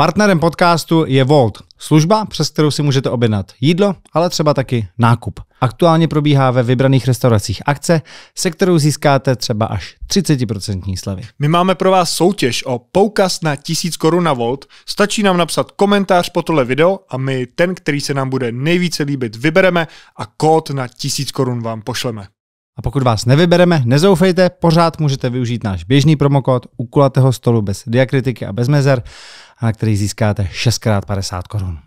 Partnerem podcastu je Volt, služba, přes kterou si můžete objednat jídlo, ale třeba taky nákup. Aktuálně probíhá ve vybraných restauracích akce, se kterou získáte třeba až 30% slevy. My máme pro vás soutěž o poukaz na 1000 korun na Volt. Stačí nám napsat komentář po tohle video a my ten, který se nám bude nejvíce líbit, vybereme a kód na 1000 korun vám pošleme. A pokud vás nevybereme, nezoufejte, pořád můžete využít náš běžný promokód u kulatého stolu bez diakritiky a bez mezer na který získáte 6x50 korun.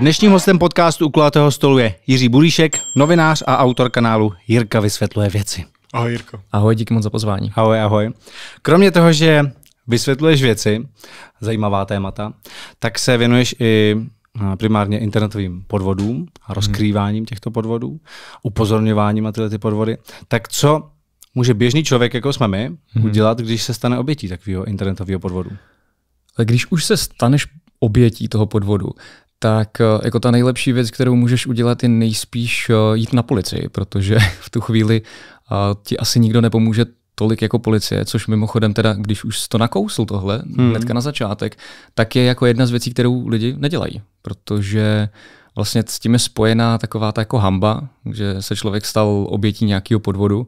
Dnešním hostem podcastu Ukulatého stolu je Jiří Bulíšek, novinář a autor kanálu Jirka vysvětluje věci. Ahoj Jirko. Ahoj, díky moc za pozvání. Ahoj, ahoj. Kromě toho, že vysvětluješ věci, zajímavá témata, tak se věnuješ i Eh, primárně internetovým podvodům a hmm. rozkrýváním hmm. těchto podvodů, upozorňováním na tyhle ty podvody, tak co může běžný člověk, jako jsme my, hmm. udělat, když se stane obětí takového internetového podvodu? Ale když už se staneš obětí toho podvodu, tak eh, jako ta nejlepší věc, kterou můžeš udělat, je nejspíš eh, jít na policii, protože v tu chvíli ti asi nikdo nepomůže tolik jako policie, což mimochodem teda, když už to nakousl tohle, hmm. hnedka na začátek, tak je jako jedna z věcí, kterou lidi nedělají, protože vlastně s tím je spojená taková ta jako hamba, že se člověk stal obětí nějakého podvodu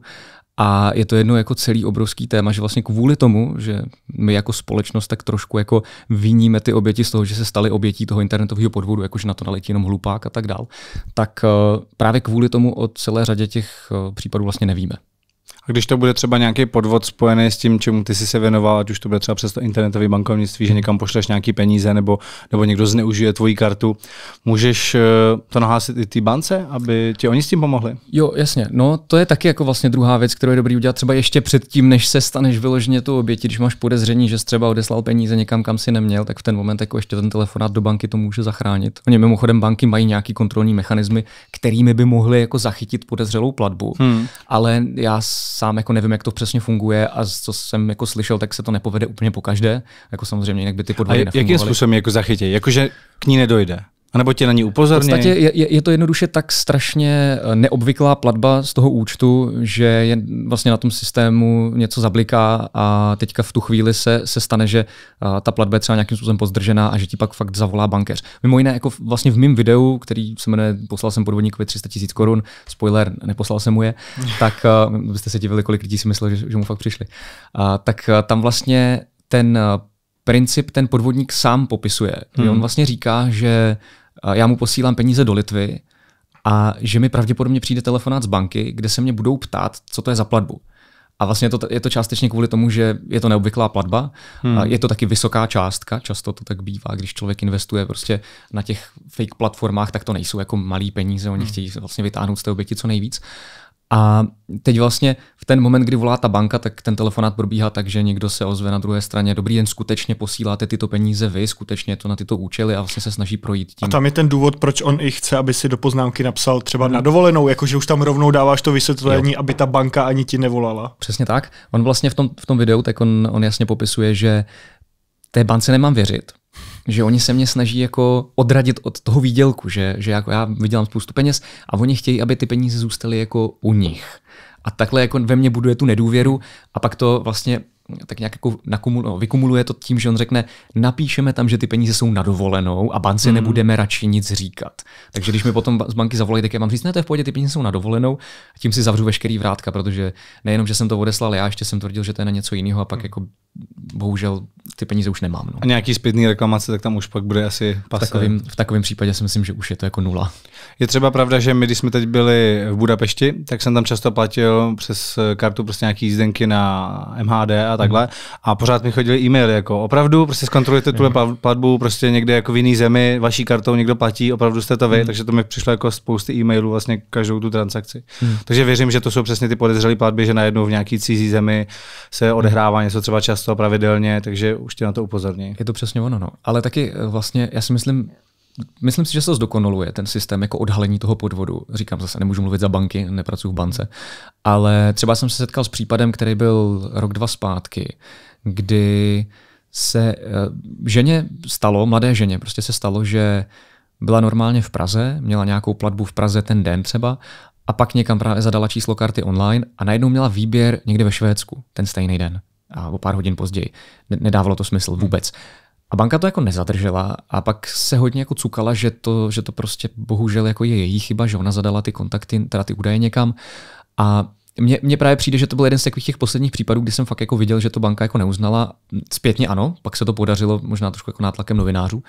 a je to jedno jako celý obrovský téma, že vlastně kvůli tomu, že my jako společnost tak trošku jako viníme ty oběti z toho, že se staly obětí toho internetového podvodu, jakože na to naletí jenom hlupák a tak dál, tak eh, právě kvůli tomu o celé řadě těch eh, případů vlastně nevíme. A když to bude třeba nějaký podvod spojený s tím, čemu ty jsi se věnoval, ať už to bude třeba přes to internetové bankovnictví, že někam pošleš nějaký peníze nebo, nebo někdo zneužije tvoji kartu, můžeš eh, to nahlásit i ty bance, aby ti oni s tím pomohli? Jo, jasně. No, to je taky jako vlastně druhá věc, kterou je dobrý udělat třeba ještě předtím, než se staneš vyloženě tu oběti, když máš podezření, že jsi třeba odeslal peníze někam, kam si neměl, tak v ten moment jako ještě ten telefonát do banky to může zachránit. Oni mimochodem banky mají nějaký kontrolní mechanismy, kterými by mohly jako zachytit podezřelou platbu, hmm. ale já sám jako nevím, jak to přesně funguje a co jsem jako slyšel, tak se to nepovede úplně po každé. Jako samozřejmě, jinak by ty podvody A jakým způsobem jako zachytí? Jakože k ní nedojde? A nebo tě na ní upozorní? V podstatě je, je to jednoduše tak strašně eh, neobvyklá platba z toho účtu, že je vlastně na tom systému něco zabliká a teďka v tu chvíli se, se stane, že eh, ta platba je třeba nějakým způsobem pozdržená a že ti pak fakt zavolá bankéř. Mimo jiné, jako vlastně v mém videu, který se jmenuje Poslal jsem podvodníkovi 300 tisíc korun, spoiler, neposlal jsem mu je, tak byste eh, se divili, kolik lidí si myslel, že, že mu fakt přišli. A, tak tam vlastně ten princip ten podvodník sám popisuje. Hmm. On vlastně říká, že eh, já mu posílám peníze do Litvy a že mi pravděpodobně přijde telefonát z banky, kde se mě budou ptát, co to je za platbu. A vlastně je to, je to částečně kvůli tomu, že je to neobvyklá platba, hmm. je to taky vysoká částka, často to tak bývá, když člověk investuje prostě na těch fake platformách, tak to nejsou jako malý peníze, oni hmm. chtějí vlastně vytáhnout z té oběti co nejvíc. A teď vlastně v ten moment, kdy volá ta banka, tak ten telefonát probíhá tak, že někdo se ozve na druhé straně, dobrý den, skutečně posíláte tyto peníze vy, skutečně to na tyto účely a vlastně se snaží projít tím. A tam je ten důvod, proč on i chce, aby si do poznámky napsal třeba na dovolenou, jakože už tam rovnou dáváš to vysvětlení, jo. aby ta banka ani ti nevolala. Přesně tak. On vlastně v tom, v tom videu, tak on, on jasně popisuje, že té bance nemám věřit, že oni se mě snaží jako odradit od toho výdělku, že, že jako já vydělám spoustu peněz a oni chtějí, aby ty peníze zůstaly jako u nich. A takhle jako ve mně buduje tu nedůvěru a pak to vlastně tak nějak jako nakumulo, no, vykumuluje to tím, že on řekne, napíšeme tam, že ty peníze jsou na dovolenou a bance mm. nebudeme radši nic říkat. Takže když mi potom z banky zavolají, tak já mám říct, ne, to je v pohodě, ty peníze jsou na dovolenou a tím si zavřu veškerý vrátka, protože nejenom, že jsem to odeslal, já ještě jsem tvrdil, že to je na něco jiného a pak mm. jako bohužel ty peníze už nemám. No. A nějaký zpětný reklamace, tak tam už pak bude asi pasovat. V takovém, v takovém případě si myslím, že už je to jako nula. Je třeba pravda, že my, když jsme teď byli v Budapešti, tak jsem tam často platil přes kartu prostě nějaký jízdenky na MHD a a takhle. A pořád mi chodili e-maily, jako opravdu, prostě zkontrolujete tuhle mhm. platbu, prostě někde jako v jiný zemi, vaší kartou někdo platí, opravdu jste to vy, mhm. takže to mi přišlo jako spousty e-mailů vlastně každou tu transakci. Mhm. Takže věřím, že to jsou přesně ty podezřelé platby, že najednou v nějaký cizí zemi se odehrává něco třeba často pravidelně, takže už tě na to upozorní. Je to přesně ono, no. Ale taky eh, vlastně, já si myslím, myslím si, že se zdokonaluje ten systém jako odhalení toho podvodu. Říkám zase, nemůžu mluvit za banky, nepracuji v bance, ale třeba jsem se setkal s případem, který byl rok, dva zpátky, kdy se eh, ženě stalo, mladé ženě, prostě se stalo, že byla normálně v Praze, měla nějakou platbu v Praze ten den třeba a pak někam právě zadala číslo karty online a najednou měla výběr někde ve Švédsku ten stejný den a o pár hodin později. Nedávalo to smysl vůbec. Hmm. A banka to jako nezadržela a pak se hodně jako cukala, že to, že to prostě bohužel jako je její chyba, že ona zadala ty kontakty, teda ty údaje někam a mně, mně právě přijde, že to byl jeden z takových těch posledních případů, kdy jsem fakt jako viděl, že to banka jako neuznala. Zpětně ano, pak se to podařilo možná trošku jako nátlakem novinářů,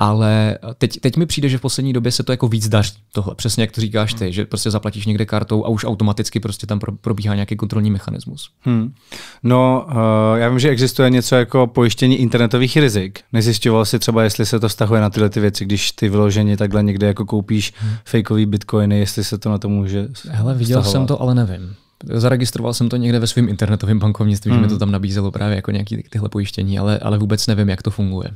ale teď, teď mi přijde, že v poslední době se to jako víc daří. Tohle, přesně jak to říkáš ty, hmm. že prostě zaplatíš někde kartou a už automaticky prostě tam probíhá nějaký kontrolní mechanismus. Hmm. No, uh, já vím, že existuje něco jako pojištění internetových rizik. Nezjišťoval si třeba, jestli se to vztahuje na tyhle ty věci, když ty vyloženě takhle někde jako koupíš hmm. fakeový bitcoiny, jestli se to na to může. Hele, viděl vztahovat. jsem to, ale nevím. Zaregistroval jsem to někde ve svém internetovém bankovnictví, mm. že mi to hmm. tam nabízelo právě jako nějaké tyhle pojištění, ale, ale vůbec nevím, jak to funguje.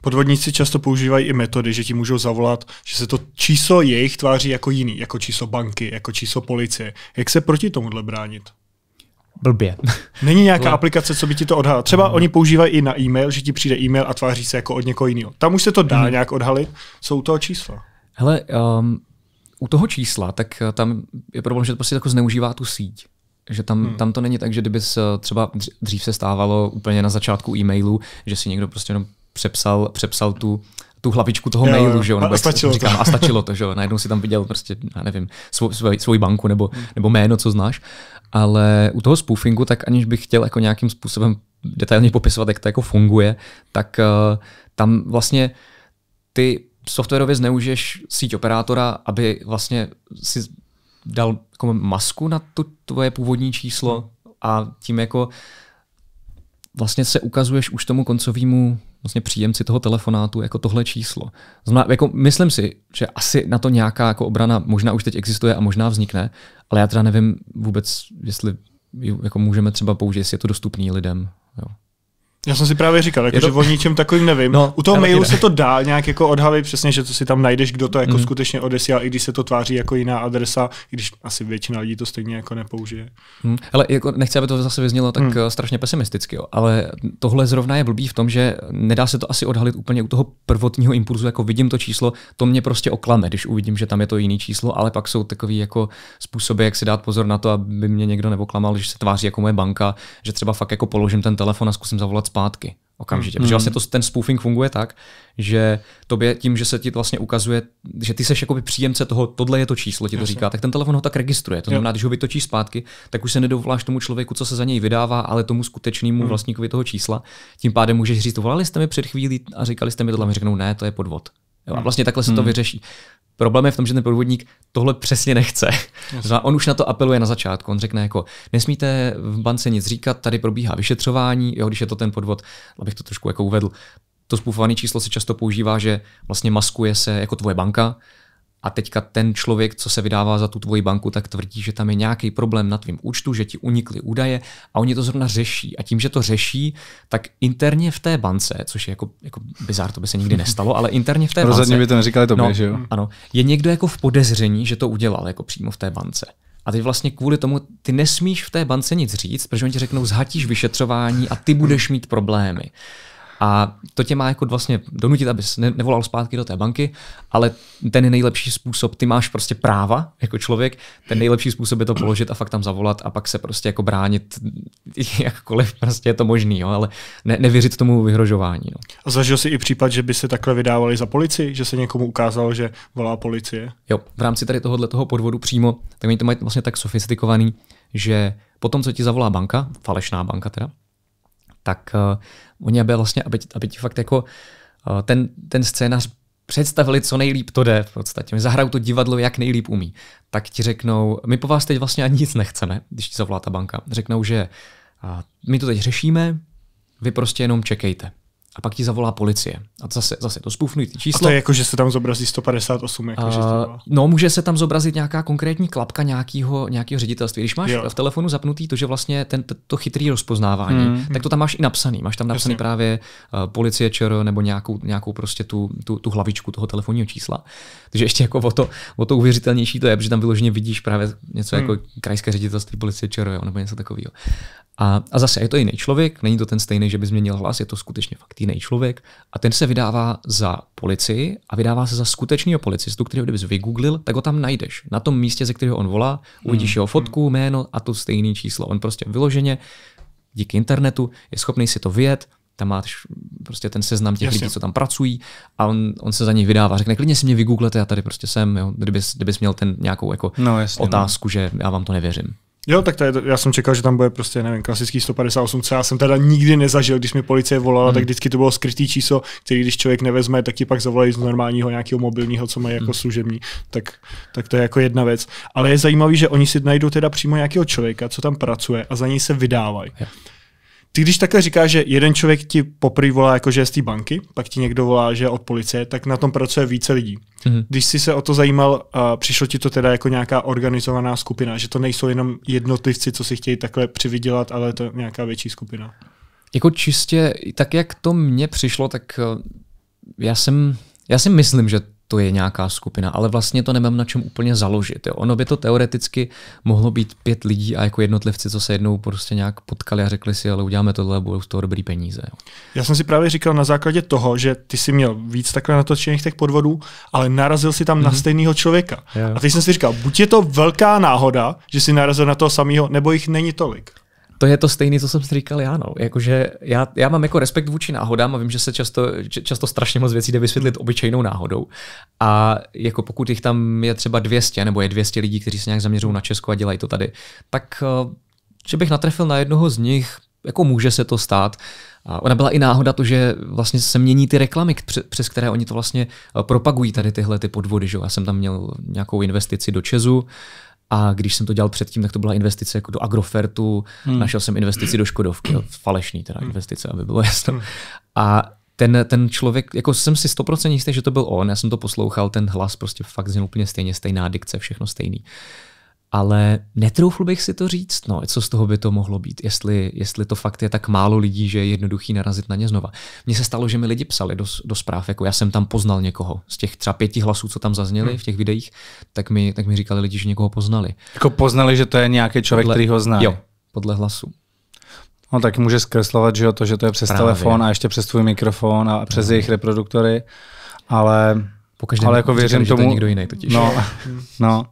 Podvodníci často používají i metody, že ti můžou zavolat, že se to číslo jejich tváří jako jiný, jako číslo banky, jako číslo policie. Jak se proti tomuhle bránit? Blbě. Není nějaká Blbě. aplikace, co by ti to odhalila. Třeba mm. oni používají i na e-mail, že ti přijde e-mail a tváří se jako od někoho jiného. Tam už se to dá mm. nějak odhalit. Jsou toho čísla. Hele, um, u toho čísla, tak eh, tam je problém, že to prostě jako zneužívá tu síť. Že tam, hmm. tam to není tak, že kdyby třeba dřív se stávalo úplně na začátku e-mailu, že si někdo prostě jenom přepsal, přepsal tu, tu hlavičku toho jo, mailu, že jo, nebo a stačilo, říkám, to. a stačilo to, že jo, najednou si tam viděl prostě, já nevím, svou, svou, svou banku nebo, hmm. nebo jméno, co znáš, ale u toho spoofingu, tak aniž bych chtěl jako nějakým způsobem detailně popisovat, jak to jako funguje, tak uh, tam vlastně ty softwarově zneužiješ síť operátora, aby vlastně si dal jako masku na to tvoje původní číslo hmm. a tím jako vlastně se ukazuješ už tomu koncovému vlastně příjemci toho telefonátu jako tohle číslo. Znamená, jako myslím si, že asi na to nějaká jako obrana možná už teď existuje a možná vznikne, ale já teda nevím vůbec, jestli jako můžeme třeba použít, jestli je to dostupný lidem. Jo. Já jsem si právě říkal, jako, to... že o ničem takovým nevím. No, U toho mailu se to dá nějak jako odhalit přesně, že to si tam najdeš, kdo to jako mm. skutečně odesílal, i když se to tváří jako jiná adresa, i když asi většina lidí to stejně jako nepoužije. Hmm. Ale jako nechci, aby to zase vyznělo tak hmm. Eh, strašně pesimisticky, jo. ale tohle zrovna je blbý v tom, že nedá se to asi odhalit úplně u toho prvotního impulzu, jako vidím to číslo, to mě prostě oklame, když uvidím, že tam je to jiný číslo, ale pak jsou takový jako způsoby, jak si dát pozor na to, aby mě někdo neoklamal, že se tváří jako moje banka, že třeba fakt jako položím ten telefon a zkusím zavolat zpátky okamžitě. Hmm. Protože vlastně mm. to, ten spoofing funguje tak, že tobě tím, že se ti vlastně ukazuje, že ty seš jakoby příjemce toho, tohle je to číslo, ti to Jasně. říká, tak ten telefon ho tak registruje. To znamená, když ho vytočí zpátky, tak už se nedovoláš tomu člověku, co se za něj vydává, ale tomu skutečnému hmm. vlastníkovi toho čísla. Tím pádem můžeš říct, volali jste mi před chvílí a říkali jste mi tohle, mi řeknou, ne, to je podvod. Jo, a mm. vlastně takhle se to mm. vyřeší. Problém je v tom, že ten podvodník tohle přesně nechce. Jasně. On už na to apeluje na začátku. On řekne jako, nesmíte v bance nic říkat, tady probíhá vyšetřování, jo, když je to ten podvod, abych to trošku jako uvedl. To spoufované číslo se často používá, že vlastně maskuje se jako tvoje banka, a teďka ten člověk, co se vydává za tu tvoji banku, tak tvrdí, že tam je nějaký problém na tvém účtu, že ti unikly údaje a oni to zrovna řeší. A tím, že to řeší, tak interně v té bance, což je jako, jako bizár, to by se nikdy nestalo, ale interně v té Rozhodně bance. by to neříkali to no, že jo? Ano. Je někdo jako v podezření, že to udělal jako přímo v té bance. A ty vlastně kvůli tomu, ty nesmíš v té bance nic říct, protože oni ti řeknou, zhatíš vyšetřování a ty budeš mít problémy. A to tě má jako vlastně donutit, abys ne, nevolal zpátky do té banky, ale ten nejlepší způsob, ty máš prostě práva jako člověk, ten nejlepší způsob je to položit a fakt tam zavolat a pak se prostě jako bránit jakkoliv prostě je to možný, jo, ale ne, nevěřit tomu vyhrožování. No. A zažil jsi i případ, že by se takhle vydávali za policii, že se někomu ukázalo, že volá policie? Jo, v rámci tady tohohle toho podvodu přímo, tak oni to mají vlastně tak sofistikovaný, že potom, co ti zavolá banka, falešná banka teda, tak uh, eh, oni aby vlastně, aby, aby ti fakt jako uh, ten, ten scénář představili, co nejlíp to jde v podstatě. My zahrajou to divadlo, jak nejlíp umí. Tak ti řeknou, my po vás teď vlastně ani nic nechceme, když ti zavolá ta banka. Řeknou, že uh, my to teď řešíme, vy prostě jenom čekejte a pak ti zavolá policie. A zase, zase to spoufnují ty číslo. A to je jako, že se tam zobrazí 158. Jako, uh, že eh, no, může se tam zobrazit nějaká konkrétní klapka nějakého, nějakého ředitelství. Když máš jo. v telefonu zapnutý to, že vlastně ten, to chytrý rozpoznávání, hmm. tak to tam máš i napsaný. Máš tam napsaný Jasně. právě uh, policie ČR nebo nějakou, nějakou prostě tu, tu, tu, hlavičku toho telefonního čísla. Takže ještě jako o to, o to uvěřitelnější to je, protože tam vyloženě vidíš právě něco jako hmm. jako krajské ředitelství policie ČR nebo něco takového. A, a zase je to jiný člověk, není to ten stejný, že by změnil hlas, je to skutečně fakt jiný jiný člověk a ten se vydává za policii a vydává se za skutečného policistu, kterého kdybys vygooglil, tak ho tam najdeš. Na tom místě, ze kterého on volá, uvidíš hmm. jeho fotku, hmm. jméno a to stejné číslo. On prostě vyloženě díky internetu je schopný si to vyjet, tam máš prostě ten seznam těch Jasně. lidí, co tam pracují a on, on se za něj vydává. Řekne, klidně si mě vygooglete, já tady prostě jsem, jo, kdybys, kdybys měl ten nějakou jako no, jasně, no. otázku, no. že já vám to nevěřím. Jo, tak to je, já jsem čekal, že tam bude prostě, nevím, klasický 158, co já jsem teda nikdy nezažil, když mi policie volala, hmm. tak vždycky to bylo skrytý číslo, který když člověk nevezme, tak ti pak zavolají z normálního nějakého mobilního, co mají jako hmm. služební. Tak, tak to je jako jedna věc. Ale je zajímavé, že oni si najdou teda přímo nějakého člověka, co tam pracuje a za něj se vydávají. Yeah. Ty když takhle říkáš, že jeden člověk ti poprvé volá jako, že je z té banky, pak ti někdo volá, že je od policie, tak na tom pracuje více lidí. Mm-hmm. Když jsi se o to zajímal, a přišlo ti to teda jako nějaká organizovaná skupina, že to nejsou jenom jednotlivci, co si chtějí takhle přivydělat, ale je to nějaká větší skupina. Jako čistě, tak jak to mně přišlo, tak eh, já jsem, já si myslím, že to je nějaká skupina, ale vlastně to nemám na čem úplně založit. Jo. Ono by to teoreticky mohlo být pět lidí a jako jednotlivci, co se jednou prostě nějak potkali a řekli si, ale uděláme tohle, budou z toho dobrý peníze. Jo. Já jsem si právě říkal na základě toho, že ty si měl víc takhle natočených těch podvodů, ale narazil si tam mm-hmm. na mhm. stejného člověka. Jo. A teď jsem si říkal, buď je to velká náhoda, že si narazil na toho samého, nebo jich není tolik to je to stejné, co jsem si říkal já, no. Jakože já, já mám jako respekt vůči náhodám a vím, že se často, často strašně moc věcí jde vysvětlit obyčejnou náhodou. A jako pokud jich tam je třeba 200 nebo je 200 lidí, kteří se nějak zaměřují na Česko a dělají to tady, tak eh, že bych natrefil na jednoho z nich, jako může se to stát. A ona byla i náhoda to, že vlastně se mění ty reklamy, přes které oni to vlastně eh, propagují tady tyhle ty podvody. Že? Já jsem tam měl nějakou investici do Česu, a když jsem to dělal předtím, tak to byla investice jako do Agrofertu, hmm. našel jsem investici do Škodovky, hmm. falešný teda hmm. investice, aby bylo jasno. Hmm. A ten, ten člověk, jako jsem si stoprocentně jistý, že to byl on, já jsem to poslouchal, ten hlas prostě fakt zněl úplně stejně, stejná dikce, všechno stejný. Uh, ale netroufl bych si to říct, no, co z toho by to mohlo být, jestli, jestli to fakt je tak málo lidí, že je jednoduchý narazit na ně znova. Mně se stalo, že mi lidi psali do, do zpráv, jako já jsem tam poznal někoho. Z těch třeba pěti hlasů, co tam zazněli hmm. v těch videích, tak mi, tak mi říkali lidi, že někoho poznali. Jako poznali, že to je nějaký člověk, podle, který ho zná. Jo, podle hlasu. No tak může zkreslovat, že jo, to, že to je přes Právě. telefon a ještě přes tvůj mikrofon a přes no. jejich reproduktory, ale po každém Ale jako věřím tomu. To někdo jiný totiž. No, no.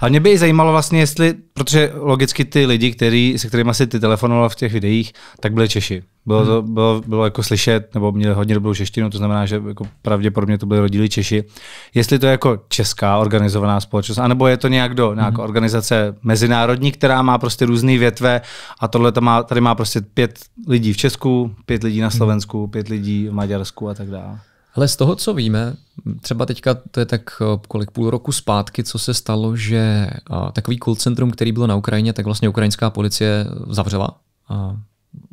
A mě by i zajímalo vlastně, jestli, protože logicky ty lidi, který, se kterými si ty telefonoval v těch videích, tak byli Češi. Bylo, hmm. to, bylo, bylo jako slyšet, nebo měli hodně dobrou češtinu, to znamená, že jako pravděpodobně to byli rodili Češi. Jestli to je jako česká organizovaná společnost, anebo je to nějak do, nějaká mm-hmm. organizace mezinárodní, která má prostě různé větve a tohle to má, tady má prostě pět lidí v Česku, pět lidí na hmm. Slovensku, pět lidí v Maďarsku a tak dále. Ale z toho, co víme, třeba teďka to je tak eh, kolik půl roku zpátky, co se stalo, že eh, takový call centrum, který bylo na Ukrajině, tak vlastně ukrajinská policie zavřela. A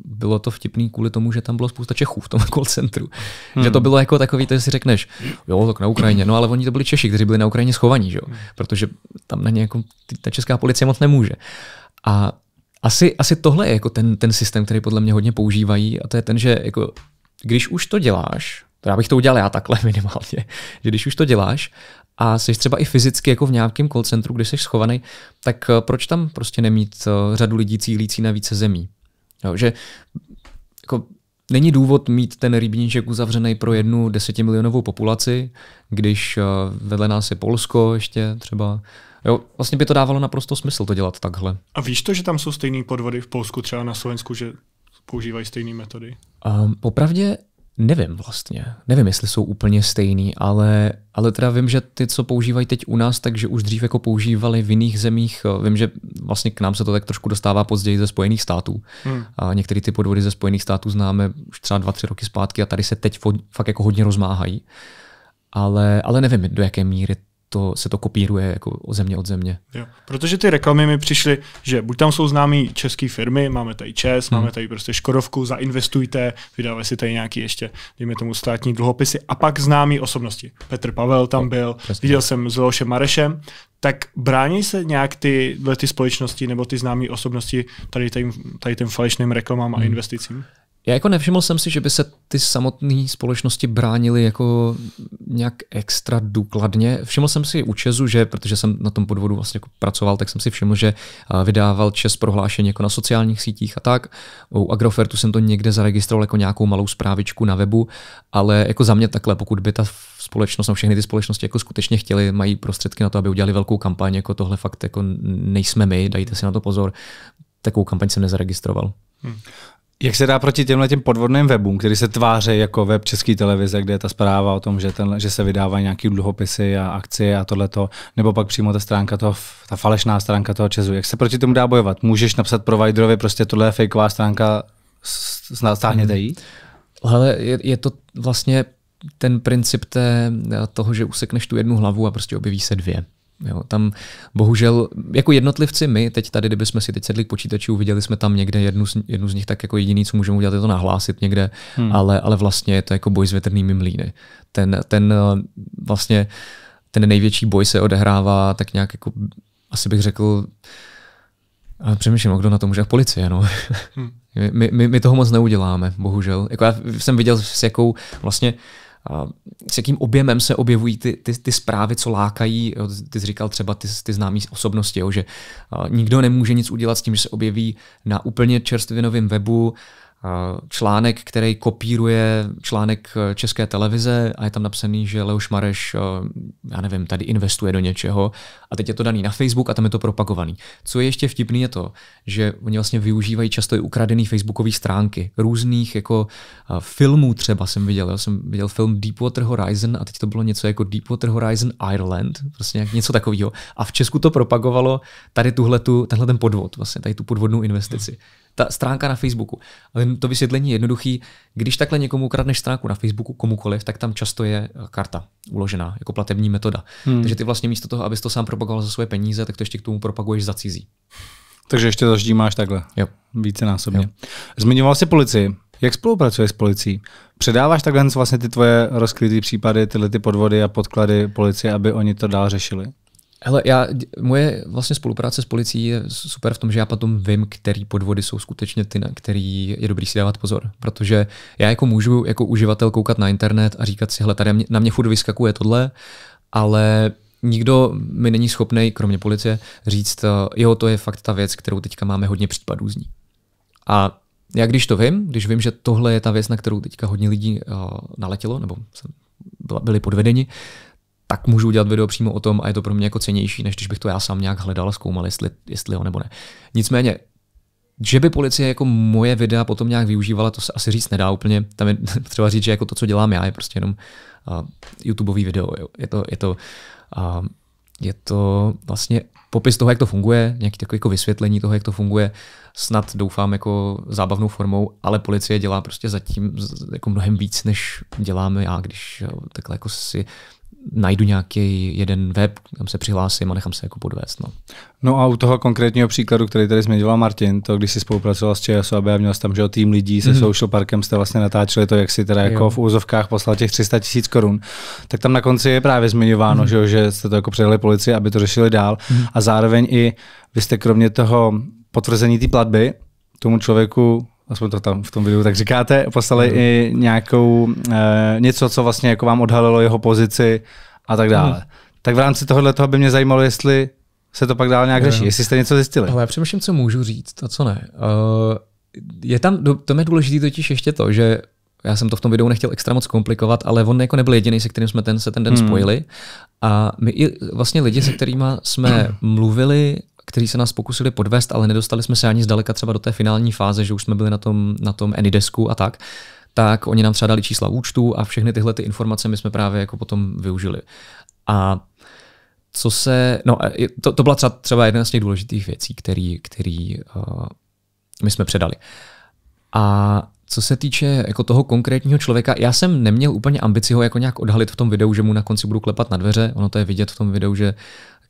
bylo to vtipný kvůli tomu, že tam bylo spousta Čechů v tom call centru. Hmm. Že to hmm. bylo jako takový, to si řekneš, jo, tak na Ukrajině, no ale oni to byli Češi, kteří byli na Ukrajině schovaní, že jo? Hmm. protože tam na ně jako ta česká policie moc nemůže. A asi, asi tohle je jako ten, ten systém, který podle mě hodně používají a to je ten, že jako, když už to děláš, to já bych to udělal já takhle minimálně. Že když už to děláš a jsi třeba i fyzicky jako v nějakém call centru, kde jsi schovaný, tak eh, proč tam prostě nemít eh, řadu lidí cílící na více zemí? Jo, že jako Není důvod mít ten rybníček uzavřený pro jednu desetimilionovou populaci, když eh, vedle nás je Polsko ještě třeba. Jo, vlastně by to dávalo naprosto smysl to dělat takhle. A víš to, že tam jsou stejné podvody v Polsku třeba na Slovensku, že používají stejné metody? Um, popravdě Nevím vlastně. Nevím, jestli jsou úplně stejný, ale, ale teda vím, že ty, co používají teď u nás, takže už dřív jako používali v jiných zemích. Eh, vím, že vlastně k nám se to tak trošku dostává později ze Spojených států. Hmm. A některé ty podvody ze Spojených států známe už třeba dva, tři roky zpátky a tady se teď fakt jako hodně rozmáhají. Ale, ale nevím, do jaké míry to, se to kopíruje jako o země od země. Jo. Protože ty reklamy mi přišly, že buď tam jsou známé české firmy, máme tady ČES, hmm. máme tady prostě Škodovku, zainvestujte, vydávají si tady nějaký ještě, dejme tomu, státní dluhopisy a pak známí osobnosti. Petr Pavel tam byl, přesně. viděl jsem s Lošem Marešem, tak brání se nějak ty, ty společnosti nebo ty známé osobnosti tady, tady, tady těm falešným reklamám hmm. a investicím? Já jako nevšiml jsem si, že by se ty samotné společnosti bránily jako nějak extra důkladně. Všiml jsem si u Česu, že protože jsem na tom podvodu vlastně jako pracoval, tak jsem si všiml, že vydával Čes prohlášení jako na sociálních sítích a tak. U Agrofertu jsem to někde zaregistroval jako nějakou malou zprávičku na webu, ale jako za mě takhle, pokud by ta společnost, no všechny ty společnosti jako skutečně chtěli, mají prostředky na to, aby udělali velkou kampaň, jako tohle fakt jako nejsme my, dajte si na to pozor, takovou kampaň jsem nezaregistroval. Hmm. Jak se dá proti těmhle těm podvodným webům, který se tváří jako web České televize, kde je ta zpráva o tom, že, ten, že se vydávají nějaké dluhopisy a akcie a tohleto, nebo pak přímo ta stránka toho, ta falešná stránka toho Česu. Jak se proti tomu dá bojovat? Můžeš napsat providerovi, prostě tohle je fakeová stránka, stáhněte ji? Hele, je, je to vlastně ten princip té, toho, že usekneš tu jednu hlavu a prostě objeví se dvě. Jo, tam bohužel, jako jednotlivci my, teď tady, kdybychom si teď sedli k počítačů, viděli jsme tam někde jednu z, jednu z nich, tak jako jediný, co můžeme udělat, je to nahlásit někde, hmm. ale, ale vlastně je to jako boj s větrnými mlýny. Ten, ten eh, vlastně, ten největší boj se odehrává tak nějak jako, asi bych řekl, ale přemýšlím, kdo na to může, policie, no. Hmm. My, my, my toho moc neuděláme, bohužel. Jako já jsem viděl, s jakou vlastně uh, s jakým objemem se objevují ty, ty, ty zprávy, co lákají. Jo, ty jsi říkal třeba ty, ty známé osobnosti, jo, že nikdo nemůže nic udělat s tím, že se objeví na úplně čerstvě novém webu článek, který kopíruje článek eh, České televize a je tam napsaný, že Leoš Mareš, eh, já nevím, tady investuje do něčeho a teď je to daný na Facebook a tam je to propagovaný. Co je ještě vtipný je to, že oni vlastně využívají často i ukradené facebookové stránky, různých jako eh, filmů třeba jsem viděl. Já jsem viděl film Deepwater Horizon a teď to bylo něco jako Deepwater Horizon Ireland, prostě něco takového. A v Česku to propagovalo tady tuhletu, tenhle ten podvod, vlastně tady tu podvodnou investici. Hmm ta stránka na Facebooku. Ale to vysvětlení je jednoduchý. Když takhle někomu ukradneš stránku na Facebooku, komukoliv, tak tam často je eh, karta uložená jako platební metoda. Hmm. Takže ty vlastně místo toho, abys to sám propagoval za svoje peníze, tak to ještě k tomu propaguješ za cizí. Takže ještě máš takhle. Jo. Vícenásobně. Jo. Zmiňoval jsi policii. Jak spolupracuješ s policií? Předáváš takhle vlastně ty tvoje rozkryté případy, tyhle ty podvody a podklady policii, aby oni to dál řešili? Hele, já, moje vlastně spolupráce s policií je super v tom, že já potom vím, který podvody jsou skutečně ty, na který je dobrý si dávat pozor. Protože já jako můžu jako uživatel koukat na internet a říkat si, hele, tady na mě furt vyskakuje tohle, ale nikdo mi není schopný, kromě policie, říct, jo, to je fakt ta věc, kterou teďka máme hodně případů z ní. A já když to vím, když vím, že tohle je ta věc, na kterou teďka hodně lidí uh, naletělo, nebo byli podvedeni, tak můžu udělat video přímo o tom a je to pro mě jako cenější, než když bych to já sám nějak hledal a zkoumal, jestli, jestli jo nebo ne. Nicméně, že by policie jako moje videa potom nějak využívala, to se asi říct nedá úplně. Tam je třeba říct, že jako to, co dělám já, je prostě jenom uh, YouTubeový video. Jo. Je to, je to, uh, je to vlastně popis toho, jak to funguje, nějaký takový jako vysvětlení toho, jak to funguje, snad doufám jako zábavnou formou, ale policie dělá prostě zatím jako mnohem víc, než děláme já, když jo, takhle jako si najdu nějaký jeden web, tam se přihlásím a nechám se jako podvést. No. no a u toho konkrétního příkladu, který tady zmiňoval Martin, to když jsi spolupracoval s ČSOB a měl tam že, tým lidí se mm. social parkem, jste vlastně natáčeli to, jak si teda jako jo. jako v úzovkách poslal těch 300 tisíc korun, tak tam na konci je právě zmiňováno, mm. že, že jste to jako předali policii, aby to řešili dál mm. a zároveň i vy jste kromě toho potvrzení té platby tomu člověku aspoň to tam v tom videu tak říkáte, poslali mm. i nějakou, e, něco, co vlastně jako vám odhalilo jeho pozici a tak dále. Mm. Tak v rámci tohohle toho by mě zajímalo, jestli se to pak dál nějak řeší, jestli jste něco zjistili. Ale já přemýšlím, co můžu říct a co ne. Uh, je tam, to je důležité totiž ještě to, že já jsem to v tom videu nechtěl extra moc komplikovat, ale on jako nebyl jediný, se kterým jsme ten, se ten den hmm. spojili. A my i vlastně lidi, se kterými jsme mluvili kteří se nás pokusili podvést, ale nedostali jsme se ani zdaleka třeba do té finální fáze, že už jsme byli na tom, na tom Anydesku a tak, tak oni nám třeba dali čísla účtů a všechny tyhle ty informace my jsme právě jako potom využili. A co se, no to, to byla třeba, třeba jedna z těch důležitých věcí, který, který uh, my jsme předali. A co se týče jako toho konkrétního člověka, já jsem neměl úplně ambici ho jako nějak odhalit v tom videu, že mu na konci budu klepat na dveře. Ono to je vidět v tom videu, že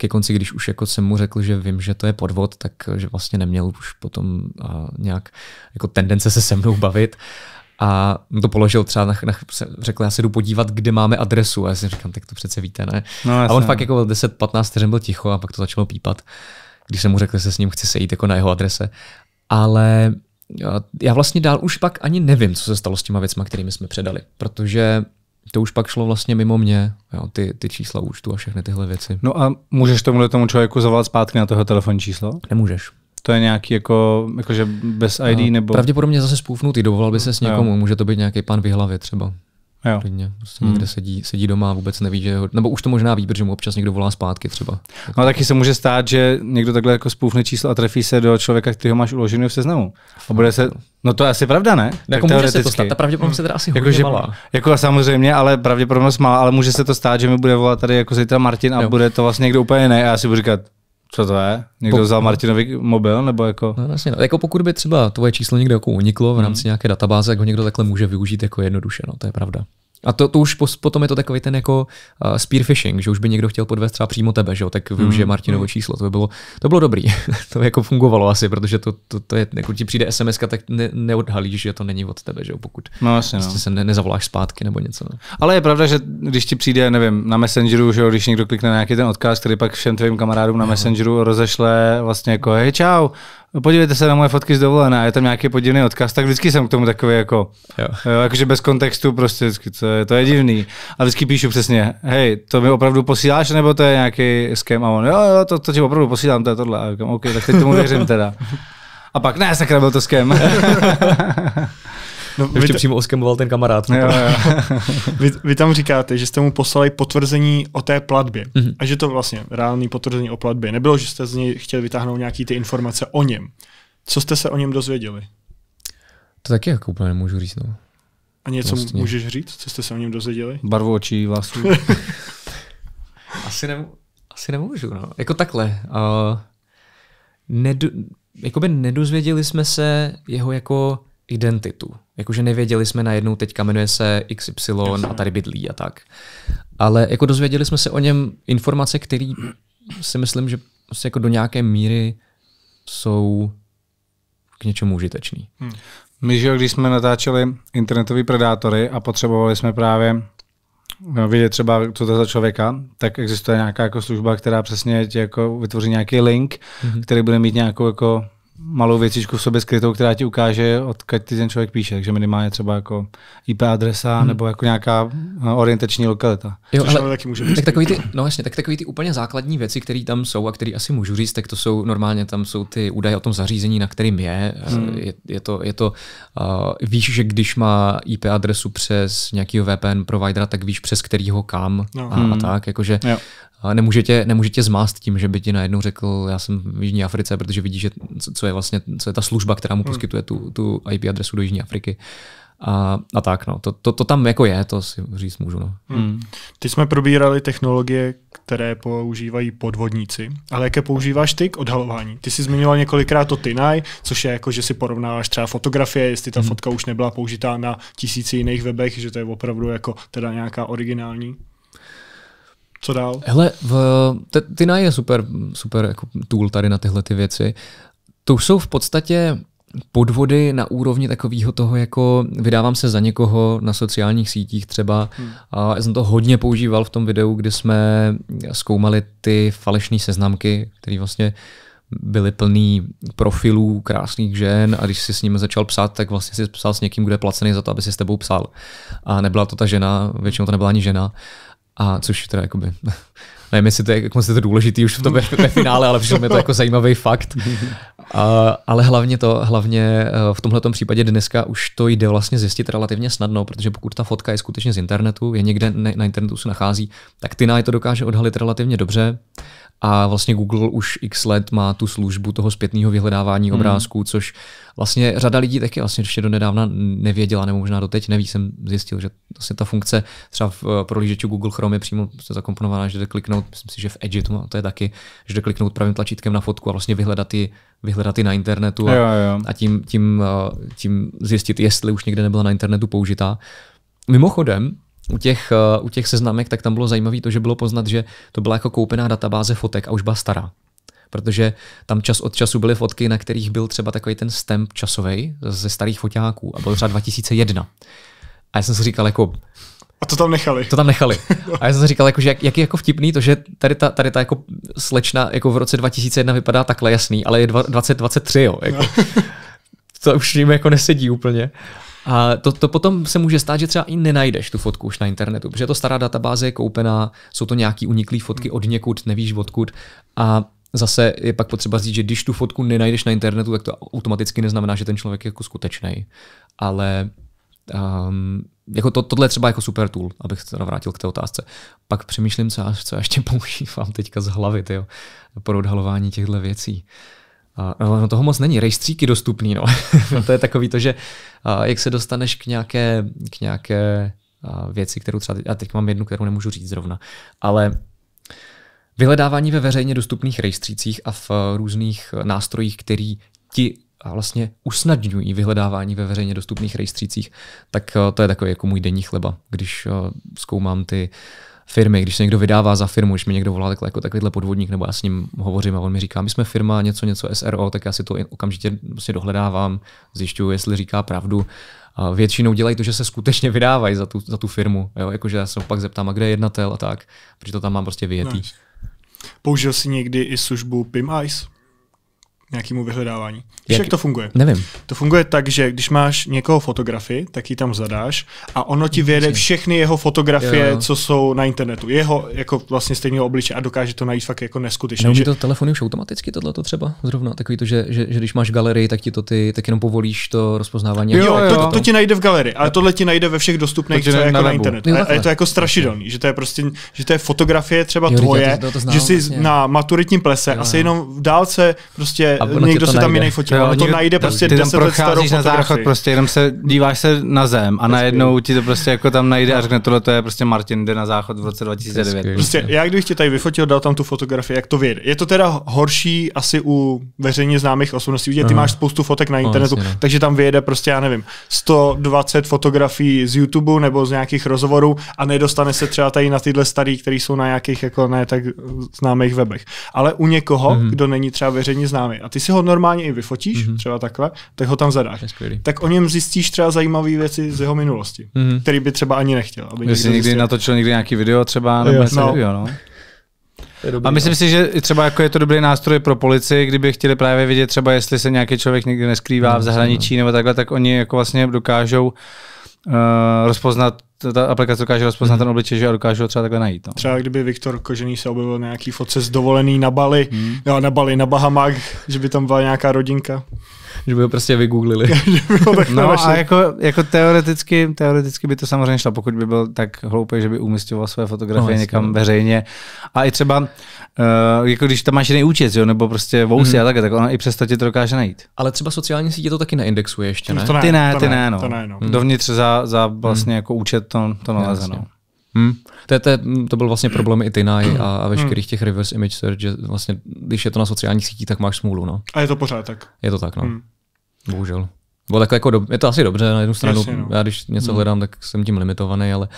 ke konci, když už jako jsem mu řekl, že vím, že to je podvod, tak že vlastně neměl už potom uh, nějak jako tendence se se mnou bavit. A to položil třeba, na, na, řekl, já se jdu podívat, kde máme adresu. A já si říkám, tak to přece víte, ne? No, a on fakt jako 10-15 vteřin byl ticho a pak to začalo pípat, když jsem mu řekl, že se s ním chci sejít jako na jeho adrese. Ale já vlastně dál už pak ani nevím, co se stalo s těma věcma, kterými jsme předali, protože to už pak šlo vlastně mimo mě, jo, ty, ty čísla účtu a všechny tyhle věci. No a můžeš tomu tomu člověku zavolat zpátky na toho telefonní číslo? Nemůžeš. To je nějaký jako, jakože bez ID a nebo... Pravděpodobně zase spoufnutý, dovolal by se s někomu, může to být nějaký pan v hlavě třeba. Jo. Klidně. Prostě hmm. sedí, sedí doma a vůbec neví, že ho, nebo už to možná ví, protože mu občas někdo volá zpátky třeba. No taky se může stát, že někdo takhle jako spoufne číslo a trefí se do člověka, který ho máš uložený v seznamu. A bude se, no to je asi pravda, ne? No, jako může se to stát, ta pravděpodobnost je teda asi jako, že, malá. Jako samozřejmě, ale pravděpodobnost malá, ale může se to stát, že mi bude volat tady jako zítra Martin a jo. bude to vlastně někdo úplně ne a já si budu říkat, co to je? Někdo pokud... vzal no. Martinovi mobil nebo jako? No, jasně, no. jako pokud by třeba tvoje číslo někde jako uniklo v rámci hmm. nějaké databáze, jak ho někdo takhle může využít jako jednoduše, no to je pravda. A to, to už pos, potom je to takový ten jako uh, phishing, že už by někdo chtěl podvést třeba přímo tebe, že jo, tak využije mm. Martinovo hmm. číslo. To by bylo, to bylo dobrý. to jako fungovalo asi, protože to, to, to je, jako ti přijde SMS, tak ne, neodhalíš, že to není od tebe, že jo, pokud no, jasně, prostě no. se ne, nezavoláš zpátky nebo něco. No. Ale je pravda, že když ti přijde, nevím, na Messengeru, že jo, když někdo klikne na nějaký ten odkaz, který pak všem tvým kamarádům na no. Messengeru rozešle vlastně jako, hej, čau, No podívejte se na moje fotky z dovolené je tam nějaký podivný odkaz, tak vždycky jsem k tomu takový jako, jo. Jo, jakože bez kontextu prostě, vždycky, to, je, to je divný. A vždycky píšu přesně, hej, to mi opravdu posíláš, nebo to je nějaký skem? A on, jo, jo, to, to ti opravdu posílám, to je tohle. A říkám, OK, tak teď tomu věřím teda. A pak, ne, sakra, byl to skem. No, vy ještě přímo oskemoval ten kamarád. No jo, jo. vy, vy tam říkáte, že jste mu poslali potvrzení o té platbě mm-hmm. a že to vlastně reálný potvrzení o platbě. Nebylo, že jste z něj chtěli vytáhnout nějaký ty informace o něm. Co jste se o něm dozvěděli? To taky jako úplně nemůžu říct. No. A něco vlastně. můžeš říct, co jste se o něm dozvěděli? Barvu očí, vlasů. asi, ne, asi nemůžu, no. Jako takhle. Uh, nedu- jakoby nedozvěděli jsme se jeho jako identitu. Jakože nevěděli jsme najednou, teď jmenuje se XY a tady bydlí a tak. Ale jako dozvěděli jsme se o něm informace, které si myslím, že se prostě jako do nějaké míry jsou k něčemu užitečný. Hmm. My, že když jsme natáčeli internetový predátory a potřebovali jsme právě no, vidět třeba, co to je za člověka, tak existuje nějaká jako služba, která přesně jako vytvoří nějaký link, mm-hmm. který bude mít nějakou jako malou věcičku v sobě skrytou, která ti ukáže, odkud ty ten člověk píše. Takže minimálně třeba jako IP adresa hmm. nebo jako nějaká eh, orientační lokalita. Jo, ale, taky může tak takový ty, no jasně, tak takový ty úplně základní věci, které tam jsou a které asi můžu říct, tak to jsou normálně tam jsou ty údaje o tom zařízení, na kterým je. Eh, hmm. je, je, to, je to uh, víš, že když má IP adresu přes nějakého VPN providera, tak víš přes kterýho kam no. a, hmm. a tak, jakože jo. nemůžete nemůžete zmást tím, že by ti najednou řekl, já jsem v Jižní Africe, protože vidí, že co je je vlastně, co je ta služba, která mu hmm. poskytuje tu, tu IP adresu do Jižní Afriky. A, a tak, no. To, to, to tam jako je, to si říct můžu. No. Hmm. hmm. Ty jsme probírali technologie, které používají podvodníci, ale jaké používáš ty k odhalování? Ty jsi zmiňoval několikrát to Tinaj, což je jako, že si porovnáváš třeba fotografie, jestli ta hmm. fotka už nebyla použitá na tisíci jiných webech, že to je opravdu jako teda nějaká originální. Co dál? Hele, v, t- Tinaj je super, super jako tool tady na tyhle ty věci. To jsou v podstatě podvody na úrovni takového toho, jako vydávám se za někoho na sociálních sítích třeba. Hmm. A já jsem to hodně používal v tom videu, kdy jsme zkoumali ty falešné seznamky, které vlastně byly plný profilů krásných žen a když si s nimi začal psát, tak vlastně si psal s někým, kdo je placený za to, aby si s tebou psal. A nebyla to ta žena, většinou to nebyla ani žena. A což teda jakoby, nevím, jestli to je, jak moc je to důležitý už v tom ve, ve finále, ale přišel mi to jako zajímavý fakt. A, ale hlavně to, hlavně eh, v tomhle případě dneska už to jde vlastně zjistit relativně snadno, protože pokud ta fotka je skutečně z internetu, je někde na internetu se nachází, tak ty to dokáže odhalit relativně dobře. A vlastně Google už x let má tu službu toho zpětného vyhledávání hmm. obrázků, což vlastně řada lidí taky vlastně ještě do nedávna nevěděla, nebo možná doteď neví, jsem zjistil, že vlastně ta funkce třeba v eh, prohlížeči Google Chrome je přímo zakomponovaná, že jde kliknout, myslím si, že v Edge to, má, to je taky, že jde kliknout pravým tlačítkem na fotku a vlastně vyhledat ty vyhledat i na internetu a, jo, jo. a tím, tím, eh, tím zjistit, jestli už někde nebyla na internetu použitá. Mimochodem, u těch, eh, u těch seznamek, tak tam bylo zajímavé to, že bylo poznat, že to byla jako koupená databáze fotek a už byla stará protože tam čas od času byly fotky, na kterých byl třeba takový ten stemp časový ze starých fotáků a byl třeba 2001. A já jsem si říkal, jako a to tam nechali. To tam nechali. A já jsem si říkal, jako, že jak, jak, je jako vtipný to, že tady ta, tady ta jako slečna jako v roce 2001 vypadá takhle jasný, ale je 2023, jo. Jako. No. to už jim jako nesedí úplně. A to, to potom se může stát, že třeba i nenajdeš tu fotku už na internetu, protože to stará databáze je koupená, jsou to nějaký uniklé fotky hmm. od někud, nevíš odkud. A zase je pak potřeba říct, že když tu fotku nenajdeš na internetu, tak to automaticky neznamená, že ten člověk je jako skutečný. Ale Um, jako to, tohle je třeba jako super tool, abych se vrátil k té otázce. Pak přemýšlím, co co já ještě používám teďka z hlavy, tyjo, pro odhalování těchto věcí. Uh, no, toho moc není, rejstříky dostupný, no. to je takový to, že uh, jak se dostaneš k nějaké, k nějaké uh, věci, kterou třeba, já teď mám jednu, kterou nemůžu říct zrovna, ale vyhledávání ve veřejně dostupných rejstřících a v e, různých e, nástrojích, který ti a vlastně usnadňují vyhledávání ve veřejně dostupných rejstřících, tak eh, to je takový jako můj denní chleba, když eh, zkoumám ty firmy, když se někdo vydává za firmu, když mi někdo volá takhle jako takovýhle podvodník, nebo já s ním hovořím a on mi říká, my jsme firma, něco, něco SRO, tak já si to okamžitě vlastně dohledávám, zjišťuju, jestli říká pravdu. A většinou dělají to, že se skutečně vydávají za tu, za tu firmu, jo? jakože já se pak zeptám, a kde je jednatel a tak, protože to tam mám prostě vyjetý. Nice. Použil jsi někdy i službu PimIce? nějakému vyhledávání. Víš, jak? jak to funguje? Nevím. To funguje tak, že když máš někoho fotografii, tak ji tam zadáš a ono ti mm, vyjede všechny jeho fotografie, jo. co jsou na internetu. Jeho jako vlastně stejného obliče a dokáže to najít fakt jako neskutečně. Neumí že... to telefony už automaticky tohle to třeba zrovna takový to, že, že, že, když máš galerii, tak ti to ty tak jenom povolíš to rozpoznávání. Jo, jo, to, to, to ti najde v galerii, ale tohle ti najde ve všech dostupných, co je jako na, na internetu. Jo, a, je to jako strašidelný, že to je prostě, že to je fotografie třeba jo, tvoje, to, to znám, že jsi vlastně. na maturitním plese jo, asi jenom v dálce prostě někdo si tam jiný fotil, ale to najde prostě ty 10 tam procházíš na záchod, prostě jenom se díváš se na zem a najednou ti to prostě jako tam najde a řekne, tohle to je prostě Martin jde na záchod v roce 2009. Prostě já kdybych tě tady vyfotil, dal tam tu fotografii, jak to vyjde. Je to teda horší asi u veřejně známých osobností, že ty máš spoustu fotek na no, internetu, no. takže tam vyjede prostě, já nevím, 120 fotografií z YouTube nebo z nějakých rozhovorů a nedostane se třeba tady na tyhle starý, které jsou na nějakých jako ne tak známých webech. Ale u někoho, mm-hmm. kdo není třeba veřejně známý a ty si ho normálně i vyfotíš, mm-hmm. třeba takhle, tak ho tam zadáš. Tak o něm zjistíš třeba zajímavé věci z jeho minulosti, mm-hmm. který by třeba ani nechtěl. Aby někdo jsi někdy natočil někdy nějaký video třeba? Nebo jo, no. Video, no? Dobrý, a no. myslím no. si, že třeba jako je to dobrý nástroj pro policii, kdyby chtěli právě vidět třeba, jestli se nějaký člověk někde neskrývá no, v zahraničí no. nebo takhle, tak oni jako vlastně dokážou uh, rozpoznat to, ta aplikace dokáže rozpoznat mm. ten obličej, že a dokáže ho třeba takhle najít. No. Třeba kdyby Viktor Kožený se objevil nějaký fotce z dovolený na Bali, mm. no, na Bali, na Bahamách, že by tam byla nějaká rodinka že by ho prostě vygooglili. no a jako, jako teoreticky, teoreticky by to samozřejmě šlo, pokud by byl tak hloupý, že by umistoval své fotografie no, někam no. veřejně. A i třeba, uh, jako když tam máš jiný účet, jo, nebo prostě vousy mm. a tak, tak ona i přesto tě to dokáže najít. Ale třeba sociální sítě to taky neindexuje ještě, ne? To ne, ty ne, to ty ne, ne no. To ne, no. Mhm. Dovnitř za, za vlastně mm. jako účet to, to nalezeno. Jasně. No. Hmm. To, to, to byl vlastně problém i Tynaj a, a veškerých hm. těch reverse image search, že vlastně, když je to na sociálních sítích, tak máš smůlu. No. A je to pořád tak. Je to tak, no. Hmm. Bohužel. Bylo tak jako do, je to asi dobře, na jednu stranu, Jasně, no. já když něco hmm. hledám, tak jsem tím limitovaný, ale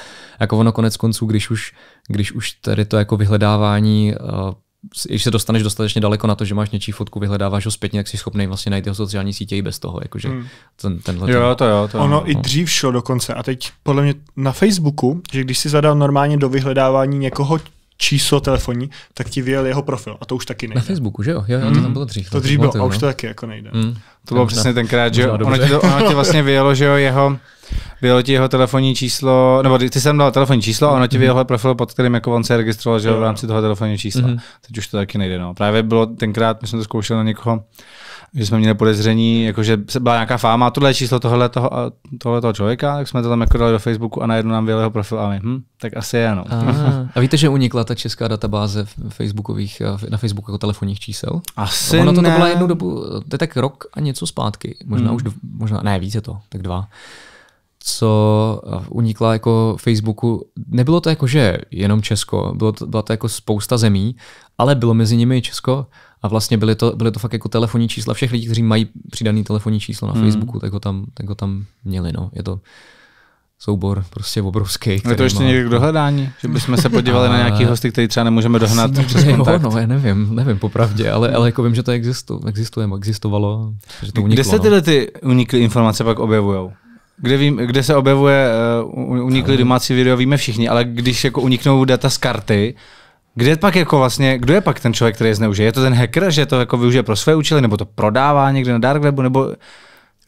jako ono konec konců, když už, když už tady to jako vyhledávání uh, když se dostaneš dostatečně daleko na to, že máš něčí fotku, vyhledáváš ho zpětně, tak jsi schopný vlastně najít jeho sociální sítě i bez toho. Jakože hmm. ten, tenhle jo, to jo, to ono jo. i dřív šlo dokonce. A teď podle mě na Facebooku, že když si zadal normálně do vyhledávání někoho číslo telefonní, tak ti vyjel jeho profil. A to už taky nejde. Na Facebooku, že jo? Jo, jo mm. to hmm. tam bylo dřív. To dřív bylo, a už to taky no. jako nejde. Mm. To bylo přesně tenkrát, že ono ti, ono ti vlastně vyjelo, že jo, jeho vyjelo ti jeho telefonní číslo, nebo ty jsem dal telefonní číslo a ono ti mhm. vyjelo profil, pod kterým jako on se registroval, že jo, v rámci toho telefonního čísla. Mm-hmm. Teď už to taky nejde. No. Právě bylo tenkrát, my jsme to zkoušeli na někoho, že jsme měli podezření, jako že byla nějaká fáma, tohle číslo tohle toho, tohle toho člověka, tak jsme to tam jako dali do Facebooku a najednou nám vyjel jeho profil a my, hm, tak asi je, no. Ah. A víte, že unikla ta česká databáze Facebookových, eh, na Facebooku jako telefonních čísel? Asi ono to, ne. to byla jednu dobu, to je tak rok a něco zpátky, možná hmm. už, možná, ne, víc je to, tak dva co unikla jako Facebooku. Nebylo to jako, že jenom Česko, bylo to, byla to jako spousta zemí, ale bylo mezi nimi i Česko a vlastně byly to, byly to fakt jako telefonní čísla všech lidí, kteří mají přidaný telefonní číslo na hmm. Facebooku, tak, ho tam, tak ho tam měli. No. Je to soubor prostě obrovský. Je to ještě má... někdo dohledání? Že bychom se podívali na nějaký hosty, který třeba nemůžeme dohnat Asi, přes jo, kontakt? no, já nevím, nevím popravdě, ale, ale jako vím, že to existuje, existuje existovalo, že to uniklo. Kde se no. tyhle ty unikly informace pak objevují? kde, vím, kde se objevuje, uh, unikly domácí video, víme všichni, ale když jako uniknou data z karty, kde pak jako vlastně, kdo je pak ten člověk, který je zneužije? Je to ten hacker, že to jako využije pro své účely, nebo to prodává někde na dark webu, nebo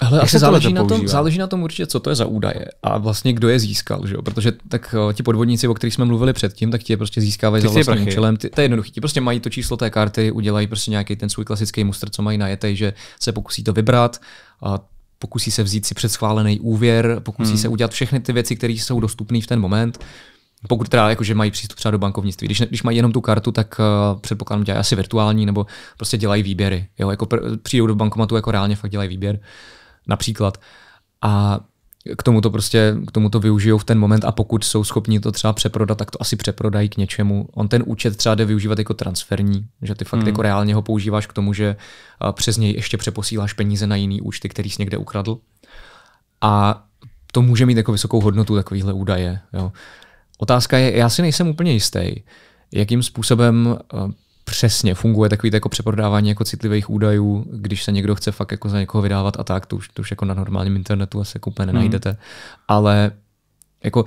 Hele, asi záleží to na, tom, záleží na tom určitě, co to je za údaje a vlastně kdo je získal, že jo? protože tak o, eh, ti podvodníci, o kterých jsme mluvili předtím, tak ti je prostě získávají ty za vlastním prachy. účelem. Ty, to je jednoduché, ti prostě mají to číslo té karty, udělají prostě nějaký ten svůj klasický mustr, co mají najetej, že se pokusí to vybrat a pokusí se vzít si předschválený úvěr, pokusí hmm. se udělat všechny ty věci, které jsou dostupné v ten moment. Pokud teda jakože mají přístup třeba do bankovnictví. Když, když mají jenom tu kartu, tak uh, předpokládám, dělají asi virtuální nebo prostě dělají výběry. Jo? Jako pr- přijdou do bankomatu, jako reálně fakt dělají výběr. Například. A k tomu to prostě, k tomu to využijou v ten moment a pokud jsou schopni to třeba přeprodat, tak to asi přeprodají k něčemu. On ten účet třeba jde využívat jako transferní, že ty fakt hmm. jako reálně ho používáš k tomu, že přes něj ještě přeposíláš peníze na jiný účty, který jsi někde ukradl. A to může mít jako vysokou hodnotu takovýhle údaje. Jo. Otázka je, já si nejsem úplně jistý, jakým způsobem Přesně, funguje takový jako přeprodávání jako citlivých údajů, když se někdo chce fakt jako za někoho vydávat a tak, to už, to už jako na normálním internetu asi jako úplně hmm. nenajdete. Hmm. Ale jako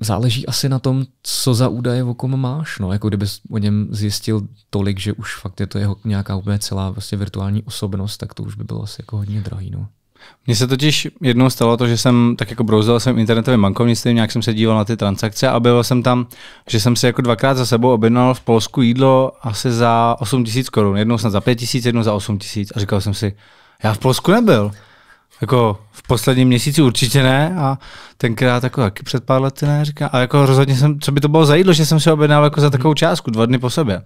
záleží asi na tom, co za údaje o kom máš. No. Jako kdyby o něm zjistil tolik, že už fakt je to jeho nějaká úplně celá vlastně virtuální osobnost, tak to už by bylo asi jako hodně drahý. No. Mně se totiž jednou stalo to, že jsem tak jako brouzdal jsem internetovým bankovnictvím, nějak jsem se díval na ty transakce a byl jsem tam, že jsem si jako dvakrát za sebou objednal v Polsku jídlo asi za 8 tisíc korun. Jednou snad za 5 tisíc, jednou za 8 tisíc. A říkal jsem si, já v Polsku nebyl. Jako v posledním měsíci určitě ne a tenkrát jako taky před pár lety, ne, říká, a jako rozhodně jsem, co by to bylo za jídlo, že jsem se objednal jako za mhm. takovou částku, dva dny po sobě.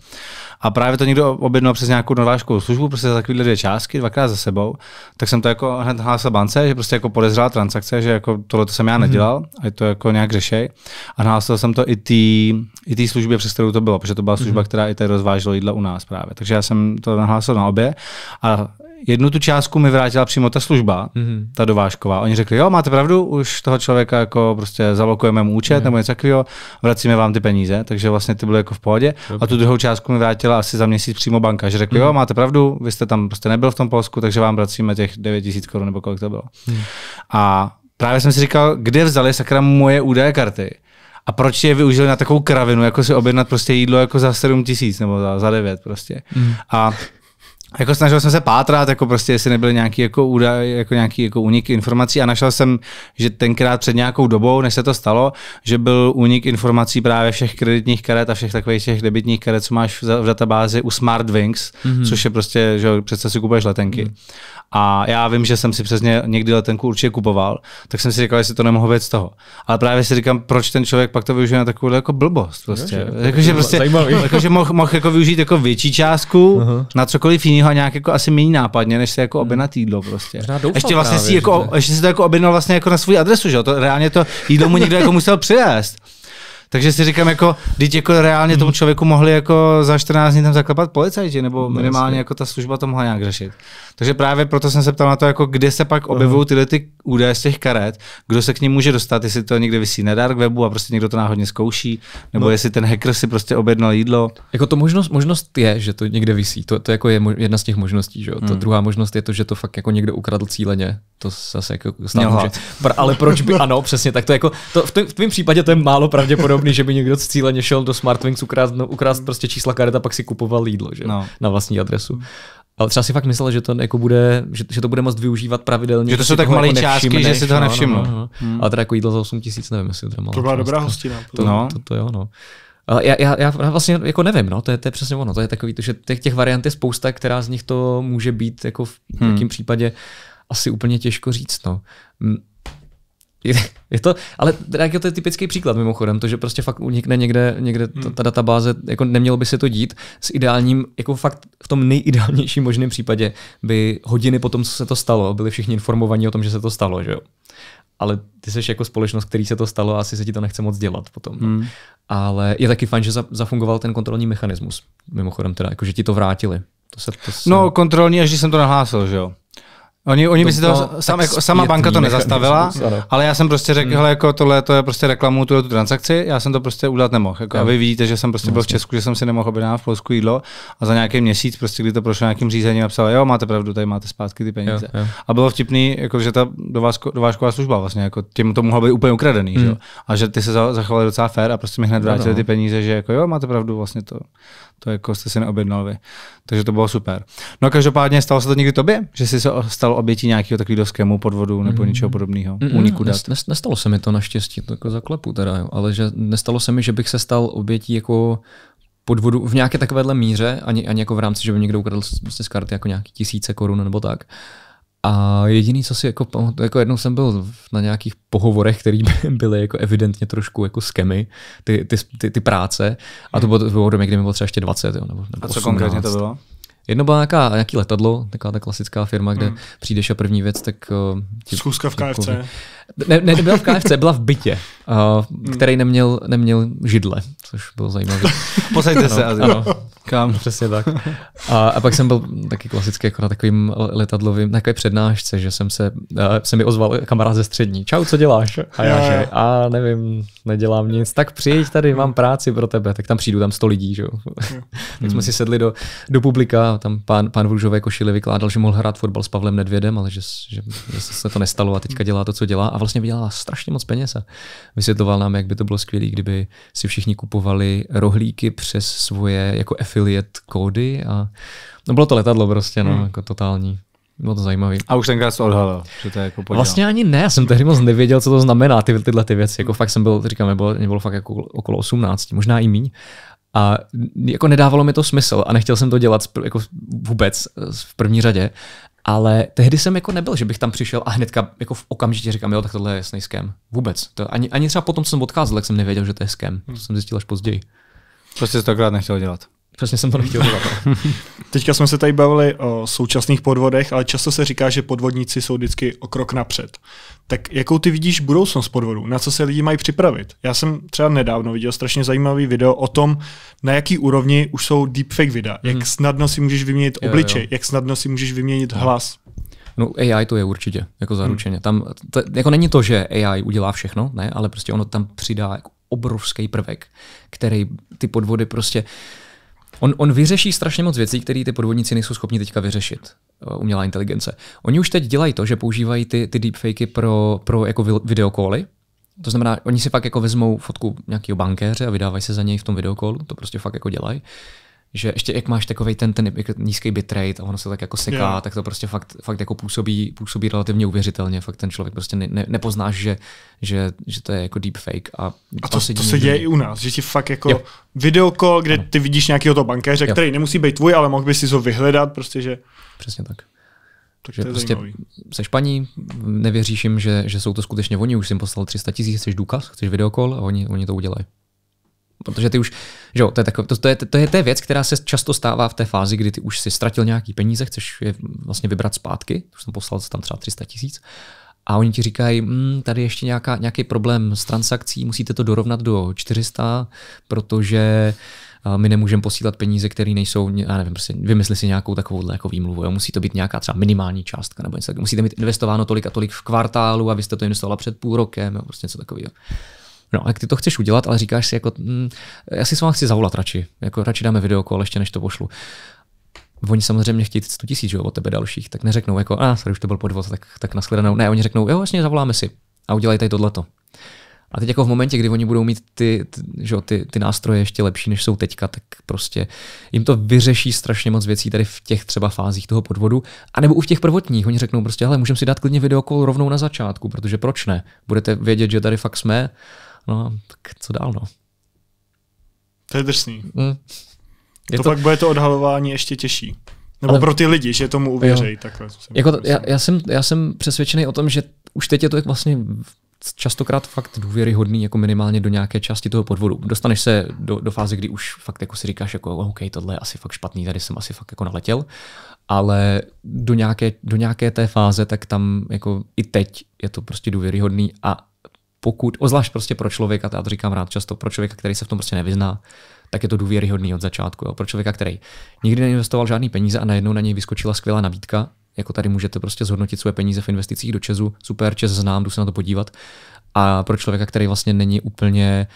A právě to někdo objednal přes nějakou novážkovou službu, prostě za takovýhle dvě částky, dvakrát za sebou, tak jsem to jako hned hlásil bance, že prostě jako podezřelá transakce, že jako tohle to jsem já mhm. nedělal, mm. a to jako nějak řešej. A hlásil jsem to i té i službě, přes kterou to bylo, protože to byla služba, mm. která i tady rozvážela jídla u nás právě. Takže já jsem to nahlásil na obě a jednu tu částku mi vrátila přímo ta služba, mm. ta dovážková. Oni řekli, jo, máte pravdu, už toho člověka člověka, jako prostě zalokujeme mu účet mm. nebo něco takového, vracíme vám ty peníze, takže vlastně ty byly jako v pohodě. Dobře. A tu druhou částku mi vrátila asi za měsíc přímo banka, že řekli, mm. jo, mhm. máte pravdu, vy jste tam prostě nebyl v tom Polsku, takže vám vracíme těch 9000 korun nebo kolik to bylo. Mm. A právě jsem si říkal, kde vzali sakra moje údaje karty. A proč je využili na takovou kravinu, jako si objednat prostě jídlo jako za 7 tisíc nebo za, za 9 prostě. Mm. A jako snažil jsem se pátrat, jako prostě, jestli nebyly nějaký jako údaj, jako nějaký jako unik informací a našel jsem, že tenkrát před nějakou dobou, než se to stalo, že byl unik informací právě všech kreditních karet a všech takových těch debitních karet, co máš v databázi u Smartwings, mm-hmm. což je prostě, že přece si kupuješ letenky. Mm-hmm. A já vím, že jsem si přesně někdy letenku určitě kupoval, tak jsem si říkal, jestli to nemohu věc z toho. Ale právě si říkám, proč ten člověk pak to využije na takovou jako blbost. Prostě. Jakože prostě, jako, mohl, mohl moh jako využít jako větší částku uh-huh. na cokoliv jiného jiného a nějak jako asi méně nápadně, než se jako hmm. objednat jídlo prostě. Doufal ještě vlastně právě, si jako, ještě si to jako objednal vlastně jako na svou adresu, že jo? To, reálně to jídlo mu někdo jako musel přijést. Takže si říkám, jako, když jako reálně tomu hmm. člověku mohli jako za 14 dní tam zaklepat policajti, nebo no, minimálně jako ta služba to mohla nějak řešit. Takže právě proto jsem se ptal na to, jako kde se pak objevují tyhle ty údaje z těch karet, kdo se k ním může dostat, jestli to někde vysí na dark webu a prostě někdo to náhodně zkouší, nebo no. jestli ten hacker si prostě objednal jídlo. Jako to možnost, možnost je, že to někde vysí, to, to jako je jedna z těch možností, že jo? Hmm. To druhá možnost je to, že to fakt jako někdo ukradl cíleně, to zase jako stává, že... Ale proč by, ano, přesně, tak to jako, to v, v tvém případě to je málo pravděpodobné, podobný, že by někdo cíleně šel do Smartwings ukrást, no, ukrást hmm. prostě čísla karet a pak si kupoval jídlo že? No. na vlastní adresu. Hmm. Ale třeba si fakt myslel, že to jako bude, že, že to bude moct využívat pravidelně. Že to jsou tak malé jako částky, že si toho no, no, nevšimnu. No, no, no. Hmm. Ale teda jako jídlo za 8 tisíc, nevím, jestli to je To byla dobrá hostina. To, no. to, to, to jo, no. Ale já, já, já vlastně jako nevím, no, to je, to je přesně ono, to je takový, to, že těch, těch variant je spousta, která z nich to může být jako v hmm. případě asi úplně těžko říct, no. Je to, ale je to typický příklad mimochodem, to, že prostě fakt unikne někde, někde ta, hmm. ta databáze, jako nemělo by se to dít s ideálním, jako fakt v tom nejideálnějším možném případě by hodiny potom, co se to stalo, byli všichni informovaní o tom, že se to stalo, že jo. Ale ty jsi jako společnost, který se to stalo a asi se ti to nechce moc dělat potom. No. Hmm. Ale je taky fajn, že za, zafungoval ten kontrolní mechanismus, mimochodem teda, jako že ti to vrátili. To se, to se... No kontrolní, až když jsem to nahlásil, že jo. Oni, oni by si to, sam, jako, sama banka to nezastavila, ale já jsem prostě řekl, hmm. hele, jako tohle to je prostě reklamu, tuhle tu transakci, já jsem to prostě udělat nemohl. Jako, a vy vidíte, že jsem prostě byl v Česku, že jsem si nemohl objednávat v Polsku jídlo a za nějaký měsíc, prostě kdy to prošlo nějakým řízením, napsala jo, máte pravdu, tady máte zpátky ty peníze. Jo, jo. A bylo vtipný, jako, že ta dovážková služba vlastně, jako, těm to mohlo být úplně ukradený, hmm. že? a že ty se zachovali docela fér a prostě mi hned vrátili no. ty peníze, že jako, jo, máte pravdu, vlastně to, to jako jste si neobjednal vy. Takže to bylo super. No a každopádně stalo se to někdy tobě, že jsi se stal obětí nějakého takového skému podvodu nebo mm. něčeho podobného? Mm, Úniku dat? Nes, nestalo se mi to naštěstí, to jako zaklepu teda, jo. ale že nestalo se mi, že bych se stal obětí jako podvodu v nějaké takovéhle míře, ani, ani jako v rámci, že by někdo ukradl z, z karty jako nějaký tisíce korun nebo tak. Uh, a jediný, co si jako, jako jednou jsem byl na nějakých pohovorech, které byly jako evidentně trošku jako skemy, ty, ty, ty, ty práce, a to bylo, to bylo v domě, kdy mi bylo třeba ještě 20, jo, nebo, nebo A co 18. konkrétně to bylo? Jedno byla nějaká, nějaký letadlo, taková ta klasická firma, kde hmm. přijdeš a první věc, tak... Uh, Schůzka v KFC. Ne, ne, nebyla v KFC, byla v bytě, uh, který neměl, neměl židle, což bylo zajímavé. Posaďte se no, asi. Ano, kam, no, přesně tak. A, a pak jsem byl taky klasický jako na takovým letadlovým, na takové přednášce, že jsem se, uh, se mi ozval kamarád ze střední. Čau, co děláš? A já, že, a nevím, nedělám nic, tak přijď tady, mám práci pro tebe. Tak tam přijdu, tam sto lidí, že jo. Hmm. tak jsme si sedli do, do publika tam pán, pán v růžové košili vykládal, že mohl hrát fotbal s Pavlem Nedvědem, ale že, že, že se to nestalo a teďka dělá to, co dělá a vlastně vydělala strašně moc peněz a vysvětloval nám, jak by to bylo skvělé, kdyby si všichni kupovali rohlíky přes svoje jako affiliate kódy a no bylo to letadlo prostě, no, hmm. jako totální. Bylo to zajímavé. A už tenkrát se odhalil, že to je jako podělal. Vlastně ani ne, já jsem tehdy moc nevěděl, co to znamená, ty, tyhle ty věci. Jako fakt jsem byl, říkám, bylo, mě bylo fakt jako okolo 18, možná i míň. A jako nedávalo mi to smysl a nechtěl jsem to dělat jako vůbec eh, v první řadě. Ale tehdy jsem jako nebyl, že bych tam přišel a hnedka jako v okamžitě říkám, jo, tak tohle je jasný skem. Vůbec. To ani, ani třeba potom, co jsem odcházel, tak jsem nevěděl, že to je skem. To hmm. jsem zjistil až později. Prostě jsi to nechtěl dělat. Přesně jsem to nechtěl dělat. No. Teďka jsme se tady bavili o současných podvodech, ale často se říká, že podvodníci jsou vždycky o krok napřed. Tak jakou ty vidíš budoucnost podvodu? Na co se lidi mají připravit? Já jsem třeba nedávno viděl strašně zajímavý video o tom, na jaký úrovni už jsou deepfake videa. Jak mhm. snadno si můžeš vyměnit obličej, jo, jo. jak snadno si můžeš vyměnit jo. No. hlas. No AI to je určitě, jako zaručeně. Hmm. Tam, to, jako není to, že AI udělá všechno, ne, ale prostě ono tam přidá jako obrovský prvek, který ty podvody prostě uh, On, on vyřeší strašně moc věcí, které ty podvodníci nejsou schopni teďka vyřešit. Eh, umělá inteligence. Oni už teď dělají to, že používají ty, ty deepfakey pro, pro jako videokóly. To znamená, oni si fakt jako vezmou fotku nějakého bankéře a vydávají se za něj v tom videokolu, to prostě fakt jako dělají že ještě jak máš takový ten, ten jako nízký bitrate a ono se tak jako seká, yeah. tak to prostě fakt, fakt jako působí, působí relativně uvěřitelně. Fakt ten člověk prostě ne, ne, nepoznáš, že, že, že to je jako deepfake. A, a to, to, se, to se děje i u nás, že ti fakt jako jo. videokol, kde ano. ty vidíš nějakého toho bankéře, jo. který nemusí být tvůj, ale mohl bys si ho vyhledat prostě, že... Přesně tak. Takže prostě se Španí, nevěříš jim, že, že jsou to skutečně oni, už jsi jim poslal 300 tisíc, chceš důkaz, chceš videokol a oni, oni to udělají. Protože ty už, že jo, to je, takové, to, to, je, to, je, to je věc, která se často stává v té fázi, kdy ty už si ztratil nějaký peníze, chceš je vlastně vybrat zpátky, už jsem poslal tam třeba 300 tisíc, a oni ti říkají, mmm, tady ještě nějaká, nějaký problém s transakcí, musíte to dorovnat do 400, protože my nemůžeme posílat peníze, které nejsou, já nevím, prostě vymysli si nějakou takovou jako výmluvu. Jo. Musí to být nějaká třeba minimální částka nebo něco Musíte mít investováno tolik a tolik v kvartálu a to investovala před půl rokem, jo, prostě něco takového. No jak ty to chceš udělat, ale říkáš si jako, mm, já si s vámi chci zavolat radši, jako radši dáme video ještě než to pošlu. Oni samozřejmě chtějí 100 tisíc od tebe dalších, tak neřeknou jako, a ah, sorry, už to byl podvod, tak, tak nashledanou. Ne, oni řeknou, jo, vlastně zavoláme si a udělej tady tohleto. A teď jako v momentě, kdy oni budou mít ty, ty, že, ty, ty nástroje ještě lepší, než jsou teďka, tak prostě jim to vyřeší strašně moc věcí tady v těch třeba fázích toho podvodu, A nebo u těch prvotních. Oni řeknou prostě, ale můžeme si dát klidně video rovnou na začátku, protože proč ne? Budete vědět, že tady fakt jsme No, tak co dál, no. To je drsný. Mm. Je to, to pak bude to odhalování ještě těžší. Nebo ale... pro ty lidi, že tomu uvěřejí. Takhle, jako to, já, já, jsem, já jsem přesvědčený o tom, že už teď je to vlastně častokrát fakt důvěryhodný jako minimálně do nějaké části toho podvodu. Dostaneš se do, do fáze, kdy už fakt jako si říkáš, jako OK, tohle je asi fakt špatný, tady jsem asi fakt jako naletěl, ale do nějaké, do nějaké té fáze, tak tam jako i teď je to prostě důvěryhodný a pokud, ozvlášť prostě pro člověka, já to říkám rád často, pro člověka, který se v tom prostě nevyzná, tak je to důvěryhodný od začátku. Jo. Pro člověka, který nikdy neinvestoval žádný peníze a najednou na něj vyskočila skvělá nabídka, jako tady můžete prostě zhodnotit své peníze v investicích do Česu, super, Čes znám, jdu se na to podívat. A pro člověka, který vlastně není úplně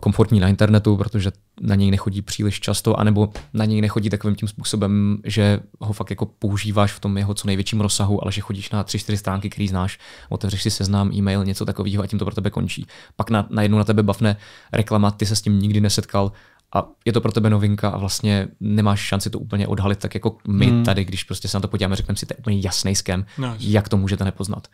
komfortní na internetu, protože na něj nechodí příliš často, anebo na něj nechodí takovým tím způsobem, že ho fakt jako používáš v tom jeho co největším rozsahu, ale že chodíš na tři, čtyři stránky, který znáš, otevřeš si seznám, e-mail, něco takového a tím to pro tebe končí. Pak na, najednou na tebe bafne reklama, ty se s tím nikdy nesetkal, a je to pro tebe novinka a vlastně nemáš šanci to úplně odhalit, tak jako my hmm. tady, když prostě se na to podíváme, řekneme si, to je úplně jasný skem, no. jak to můžete nepoznat.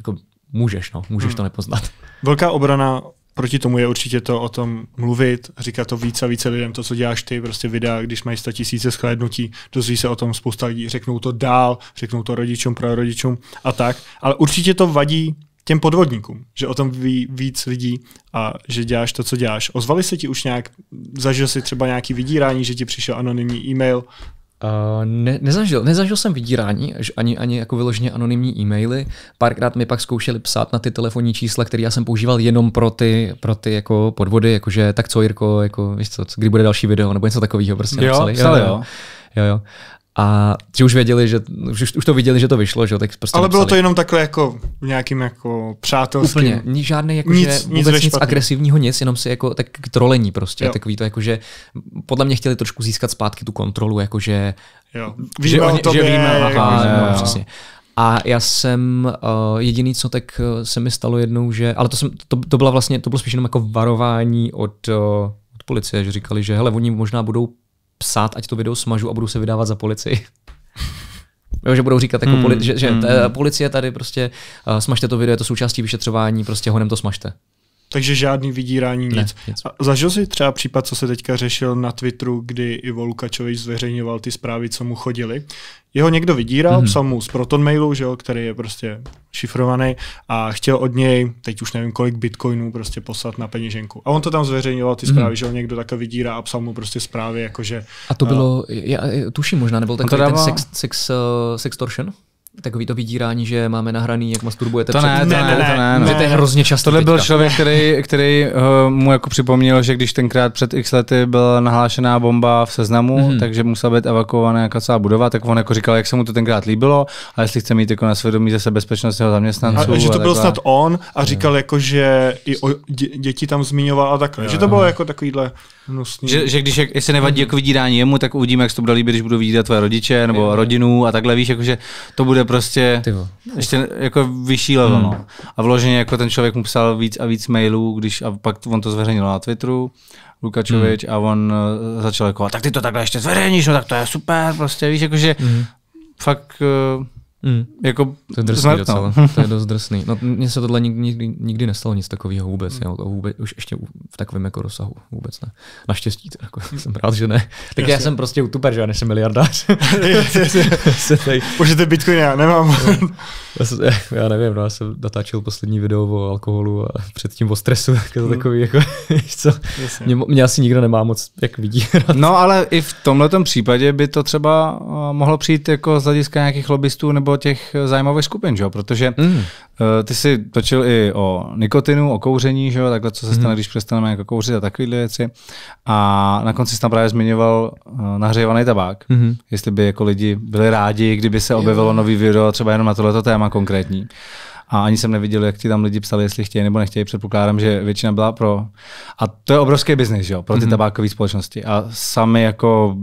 Jako můžeš, no, můžeš hmm. to nepoznat. Velká obrana proti tomu je určitě to o tom mluvit, říkat to více a více lidem, to, co děláš ty, prostě videa, když mají sta tisíce shlédnutí, dozví se o tom spousta lidí, řeknou to dál, řeknou to rodičům, prarodičům a tak, ale určitě to vadí těm podvodníkům, že o tom ví víc lidí a že děláš to, co děláš. Ozvali se ti už nějak, zažil si třeba nějaký vydírání, že ti přišel anonymní e-mail Uh, ne, nezažil, nezažil jsem vydírání, ani, ani jako vyloženě anonymní e-maily. Párkrát mi pak zkoušeli psát na ty telefonní čísla, které já jsem používal jenom pro ty, pro ty jako podvody, jakože tak co Jirko, jako, víš co, kdy bude další video, nebo něco takového prostě jo, napsali. Psali, jo, jo. jo. jo. A ti už věděli, že už, už to viděli, že to vyšlo, že tak prostě Ale bylo napsali. to jenom takhle jako v nějakým jako přátelským. Úplně, žádný jako nic, že, nic, vůbec nic agresivního, nic, jenom si jako tak trolení prostě, jo. takový to jako, že podle mě chtěli trošku získat zpátky tu kontrolu, jako že, jo. Víme že, oni, že víme, aha, jo, jako, no, jo, přesně. A já jsem uh, jediný, co tak uh, se mi stalo jednou, že, ale to, jsem, to, to byla vlastně, to bylo spíš jenom jako varování od, uh, od policie, že říkali, že hele, oni možná budou psát, ať to video smažu a budu se vydávat za policii. Jo, že budou říkat, jako hmm. poli- že, že mm. policie tady prostě uh, smažte to video, je to součástí vyšetřování, prostě honem to smažte. Takže žádný vydírání, nic. Ne, nic. A zažil jsi třeba případ, co se teďka řešil na Twitteru, kdy Ivo Lukačovič zveřejňoval ty zprávy, co mu chodili. Jeho někdo vydíral, mm-hmm. psal mu z Proton mailu, že jo, který je prostě šifrovaný a chtěl od něj, teď už nevím kolik bitcoinů, prostě poslat na peněženku. A on to tam zveřejňoval ty mhm. zprávy, mm-hmm. že ho někdo takhle vydírá a psal mu prostě zprávy, jakože... A to bylo, uh, já tuším možná, nebyl takový dává... ten sex, sex, uh, eh, sextortion? takový to vydírání, že máme nahraný, jak masturbujete to před... ne, to ne, ne, to ne, no. to je hrozně často. Tohle byl člověk, který, který eh, mu jako připomněl, že když tenkrát před x lety byla nahlášená bomba v seznamu, mm-hmm. takže musela být evakuovaná jako celá budova, tak on jako říkal, jak se mu to tenkrát líbilo a jestli chce mít jako na svědomí zase bezpečnostního zaměstnanců. A, a že to byl takhle. snad on a mhm. říkal jako, že i o dě- děti tam zmiňoval a takhle. Jo, že to bylo jo. jako takovýhle Nosný. Že, že když, jak, jestli nevadí jako vydírání jemu, tak uvidíme, jak se to bude líbit, když budu vidět tvoje rodiče nebo jo, rodinu a takhle víš, jakože to bude prostě Tyvo. ještě jako vyšší level. Hmm. No. A vloženě jako ten člověk mu psal víc a víc mailů, když a pak on to zveřejnil na Twitteru, Lukačovič, hmm. a on eh, začal jako, tak ty to takhle ještě zveřejníš, no tak to je super, prostě víš, jakože hmm. fakt eh, Mm. Jako to je drsný docela. No. To je dost drsný. No, mně se tohle nikdy, nikdy, nikdy nestalo nic takového vůbec, mm. jo, vůbec. Už ještě v takovém jako rozsahu vůbec ne. Naštěstí, to jako, jsem rád, že ne. Tak já jsem prostě youtuber, že já nejsem miliardář. Můžete bitcoin, já nemám. já, jsem, já, nevím, no, já jsem natáčel poslední video o alkoholu a předtím o stresu, jako mm. takový, jako, co, mě, mě, asi nikdo nemá moc, jak vidí. No ale i v tomhle případě by to třeba eh, mohlo přijít jako z hlediska nějakých lobbystů nebo okolo těch zájmových skupin, že jo? protože mm. ty si točil i o nikotinu, o kouření, že jo? takhle co se hmm. stane, mm. když přestaneme jako kouřit a takovéhle věci. A na konci jsi tam právě zmiňoval eh, nahřívaný tabák, mm. jestli by jako lidi byli rádi, kdyby se objevilo nový video třeba jenom na tohleto téma konkrétní a ani jsem neviděl, jak ti tam lidi psali, jestli chtějí nebo nechtějí. Předpokládám, že většina byla pro. A to je obrovský biznis, jo, pro ty mhm. tabákové společnosti. A sami jako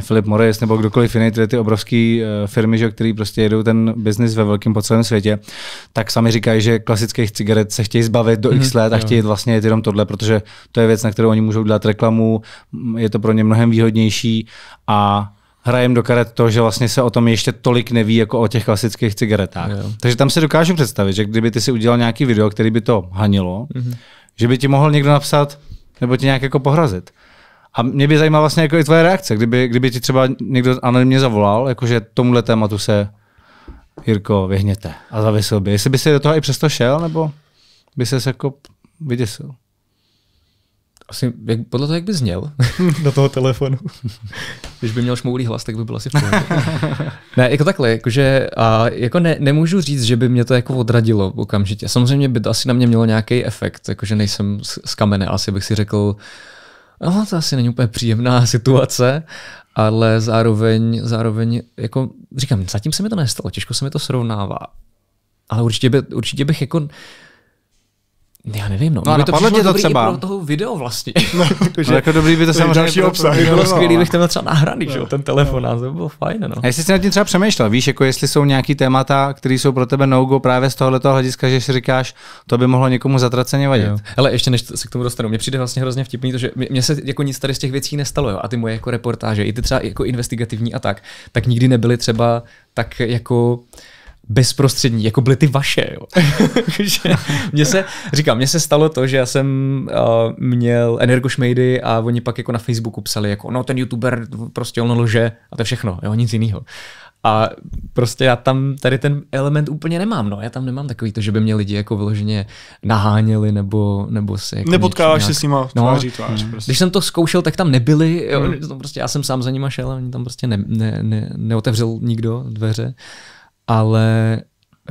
Filip Morris nebo kdokoliv jiný, ty obrovské eh, firmy, že, který prostě jedou ten biznis ve velkém po celém světě, tak sami říkají, že klasických cigaret se chtějí zbavit do mhm. x let a chtějí vlastně jenom tohle, protože to je věc, na kterou oni můžou dělat reklamu, je to pro ně mnohem výhodnější a hrajem do karet to, že vlastně se o tom ještě tolik neví jako o těch klasických cigaretách. Jo. Takže tam si dokážu představit, že kdyby ty si udělal nějaký video, který by to hanilo, mm-hmm. že by ti mohl někdo napsat nebo ti nějak jako pohrazit. A mě by zajímala vlastně jako i tvoje reakce, kdyby, kdyby ti třeba někdo anonymně zavolal, jakože tomuhle tématu se Jirko, vyhněte a zavisil by. Jestli by si do toho i přesto šel, nebo by se jako vyděsil? asi jak, podle toho, jak by zněl. Do toho telefonu. Když by měl šmoulý hlas, tak by byl asi v ne, jako takhle, jakože, a jako ne, nemůžu říct, že by mě to jako odradilo okamžitě. Samozřejmě by to asi na mě mělo nějaký efekt, jakože nejsem z, z kamene, asi bych si řekl, no to asi není úplně příjemná situace, ale zároveň, zároveň, jako říkám, zatím se mi to nestalo, těžko se mi to srovnává. Ale určitě, by, určitě bych jako já nevím, no. no by to přišlo to dobrý třeba. i pro toho video vlastně. No, jako no, no, no jako dobrý by to samozřejmě další obsah. Bylo, bylo skvělý, bych tam třeba nahraný, no, že jo, no, ten telefon, no. to by bylo fajn, no. A jestli jsi nad tím třeba přemýšlel, víš, jako jestli jsou nějaký témata, které jsou pro tebe no-go právě z tohoto hlediska, že si říkáš, to by mohlo někomu zatraceně vadit. Ale ještě než se k tomu dostanu, mně přijde vlastně hrozně vtipný, to, že mě se jako nic tady z těch věcí nestalo, jo, a ty moje jako reportáže, i ty třeba jako investigativní a tak, tak nikdy nebyly třeba tak jako bezprostřední, jako byly ty vaše. Jo. Mě se, říkám, mně se stalo to, že já jsem uh, měl energošmejdy a oni pak jako na Facebooku psali, jako no ten youtuber prostě on lože a to je všechno, jo, nic jiného. A prostě já tam tady ten element úplně nemám, no. Já tam nemám takový to, že by mě lidi jako vyloženě naháněli nebo, nebo se jako Nepotkáváš nějak... se s nima tváří no, tváří, tváří, mm. Prostě. Když jsem to zkoušel, tak tam nebyli. Jo, hmm. prostě já jsem sám za nima šel a oni tam prostě ne, ne, ne, neotevřel nikdo dveře. Ale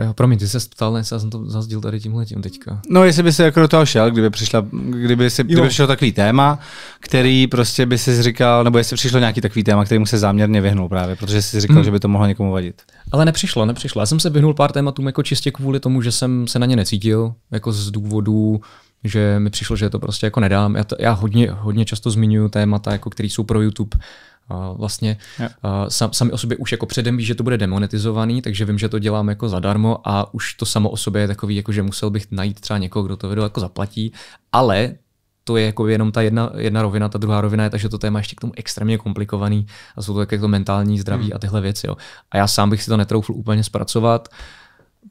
Jo, promiň, ty se ptal, já jsem to zazdíl tady tím teďka. No, jestli by se jako do toho šel, kdyby, přišla, kdyby, si, kdyby přišlo takový téma, který prostě by si říkal, nebo jestli přišlo nějaký takový téma, který mu se záměrně vyhnul právě, protože si říkal, hmm. že by to mohlo někomu vadit. Ale nepřišlo, nepřišlo. Já jsem se vyhnul pár tématům jako čistě kvůli tomu, že jsem se na ně necítil, jako z důvodů, že mi přišlo, že to prostě jako nedám. Já, to, já hodně, hodně často zmiňuji témata, jako které jsou pro YouTube vlastně yeah. sam, sami o sobě už jako předem ví, že to bude demonetizovaný, takže vím, že to dělám jako zadarmo a už to samo o sobě je takový, jako že musel bych najít třeba někoho, kdo to video jako zaplatí, ale to je jako jenom ta jedna, jedna rovina, ta druhá rovina je ta, že to téma ještě k tomu extrémně komplikovaný a jsou to jako mentální zdraví hmm. a tyhle věci. Jo. A já sám bych si to netroufl úplně zpracovat. Uh,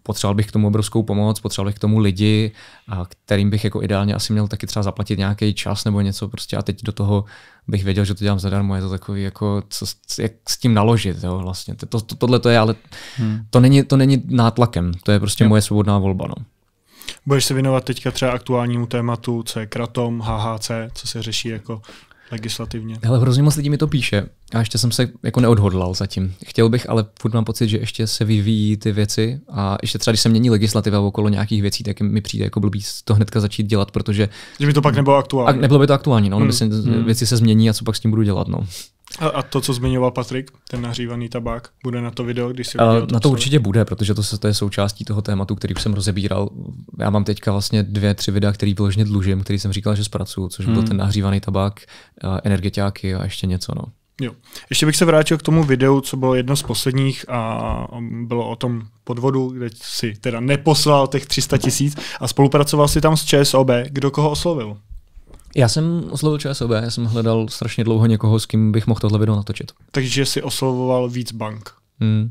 potřeboval bych k tomu obrovskou pomoc, potřeboval bych k tomu lidi, a kterým bych jako ideálně asi měl taky třeba zaplatit nějaký čas nebo něco prostě a teď do toho bych věděl, že to dělám zadarmo, je to takový jako, co, jak s tím naložit, jo, vlastně. To, to, tohle to je, ale hmm. to, není, to není nátlakem, to je prostě moje svobodná volba, no. Budeš se věnovat teďka třeba aktuálnímu tématu, co je kratom, HHC, co se řeší jako legislativně. Ale hrozně moc lidí mi to píše a ještě jsem se jako neodhodlal zatím. Chtěl bych, ale furt mám pocit, že ještě se vyvíjí ty věci a ještě třeba, když se mění legislativa okolo nějakých věcí, tak mi přijde jako blbý to hnedka začít dělat, protože... Že by to pak nebylo aktuální. A nebylo by to aktuální, no, hmm. no by se, hmm. věci se změní a co pak s tím budu dělat, no. A, a to, co zmiňoval Patrik, ten nahřívaný tabák, bude na to video, když si ho eh, Na to určitě bude, protože to, se, to je součástí toho tématu, který už jsem rozebíral. Já mám teďka vlastně dvě, tři videa, který vyloženě dlužím, který jsem říkal, že zpracuju, což hmm. byl ten nahřívaný tabák, eh, energetiáky a ještě něco. No. Jo. Ještě bych se vrátil k tomu videu, co bylo jedno z posledních a bylo o tom podvodu, kde si teda neposlal těch 300 tisíc a spolupracoval si tam s ČSOB. Kdo koho oslovil? Já jsem oslovil ČSOB, já jsem hledal strašně dlouho někoho, s kým bych mohl tohle video natočit. Takže si oslovoval víc bank. Hmm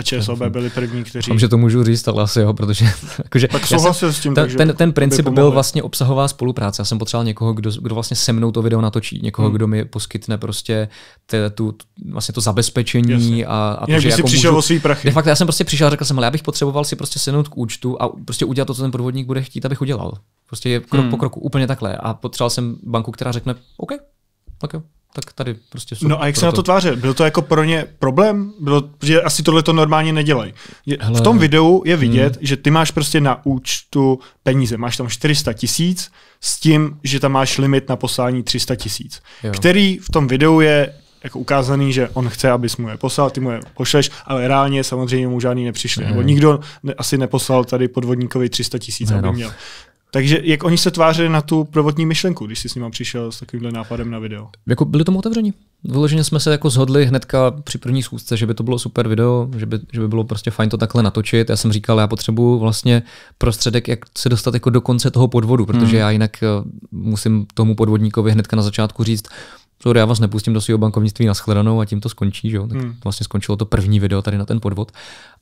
a ČSOB byli první, kteří... Vím, že to můžu říct, ale asi jo, protože... Jakože, tak souhlasil s tím, ta, takže ten, ten princip byl vlastně obsahová spolupráce. Já jsem potřeboval někoho, kdo, kdo vlastně se mnou to video natočí, někoho, hmm. kdo mi poskytne prostě te, tu, vlastně to zabezpečení Jasně. a, a to, že jako přišel můžu, o svý prachy. De facto já jsem prostě přišel a řekl jsem, ale já bych potřeboval si prostě sednout k účtu a prostě udělat to, co ten podvodník bude chtít, abych udělal. Prostě je krok hmm. po kroku, úplně takhle. A potřeboval jsem banku, která řekne, OK, tak jo, tak tady prostě jsou. No a jak proto. se na to tvářil? Byl to jako pro ně problém? Bylo, že asi tohle to normálně nedělají. V tom videu je hmm. vidět, hmm. že ty máš prostě na účtu peníze. Máš tam 400 tisíc s tím, že tam máš limit na poslání 300 tisíc. Který v tom videu je jako ukázaný, že on chce, abys mu je poslal, ty mu je pošleš, ale reálně samozřejmě mu žádný nepřišli. Ne. Nebo hmm. nikdo ne, asi neposlal tady podvodníkovi 300 tisíc, aby no. měl. Takže jak oni se tvářili na tu prvotní myšlenku, když jsi s nimi přišel s takovýmhle nápadem na video? Jako byli tomu otevření. Vyloženě jsme se jako zhodli hnedka při první schůzce, že by to bylo super video, že by, že by bylo prostě fajn to takhle natočit. Já jsem říkal, já potřebuju vlastně prostředek, jak se dostat jako do konce toho podvodu, protože hmm. já jinak eh, musím tomu podvodníkovi hnedka na začátku říct, sorry, já vás nepustím do svého bankovnictví na shledanou a tím to skončí, že Tak hmm. vlastně skončilo to první video tady na ten podvod.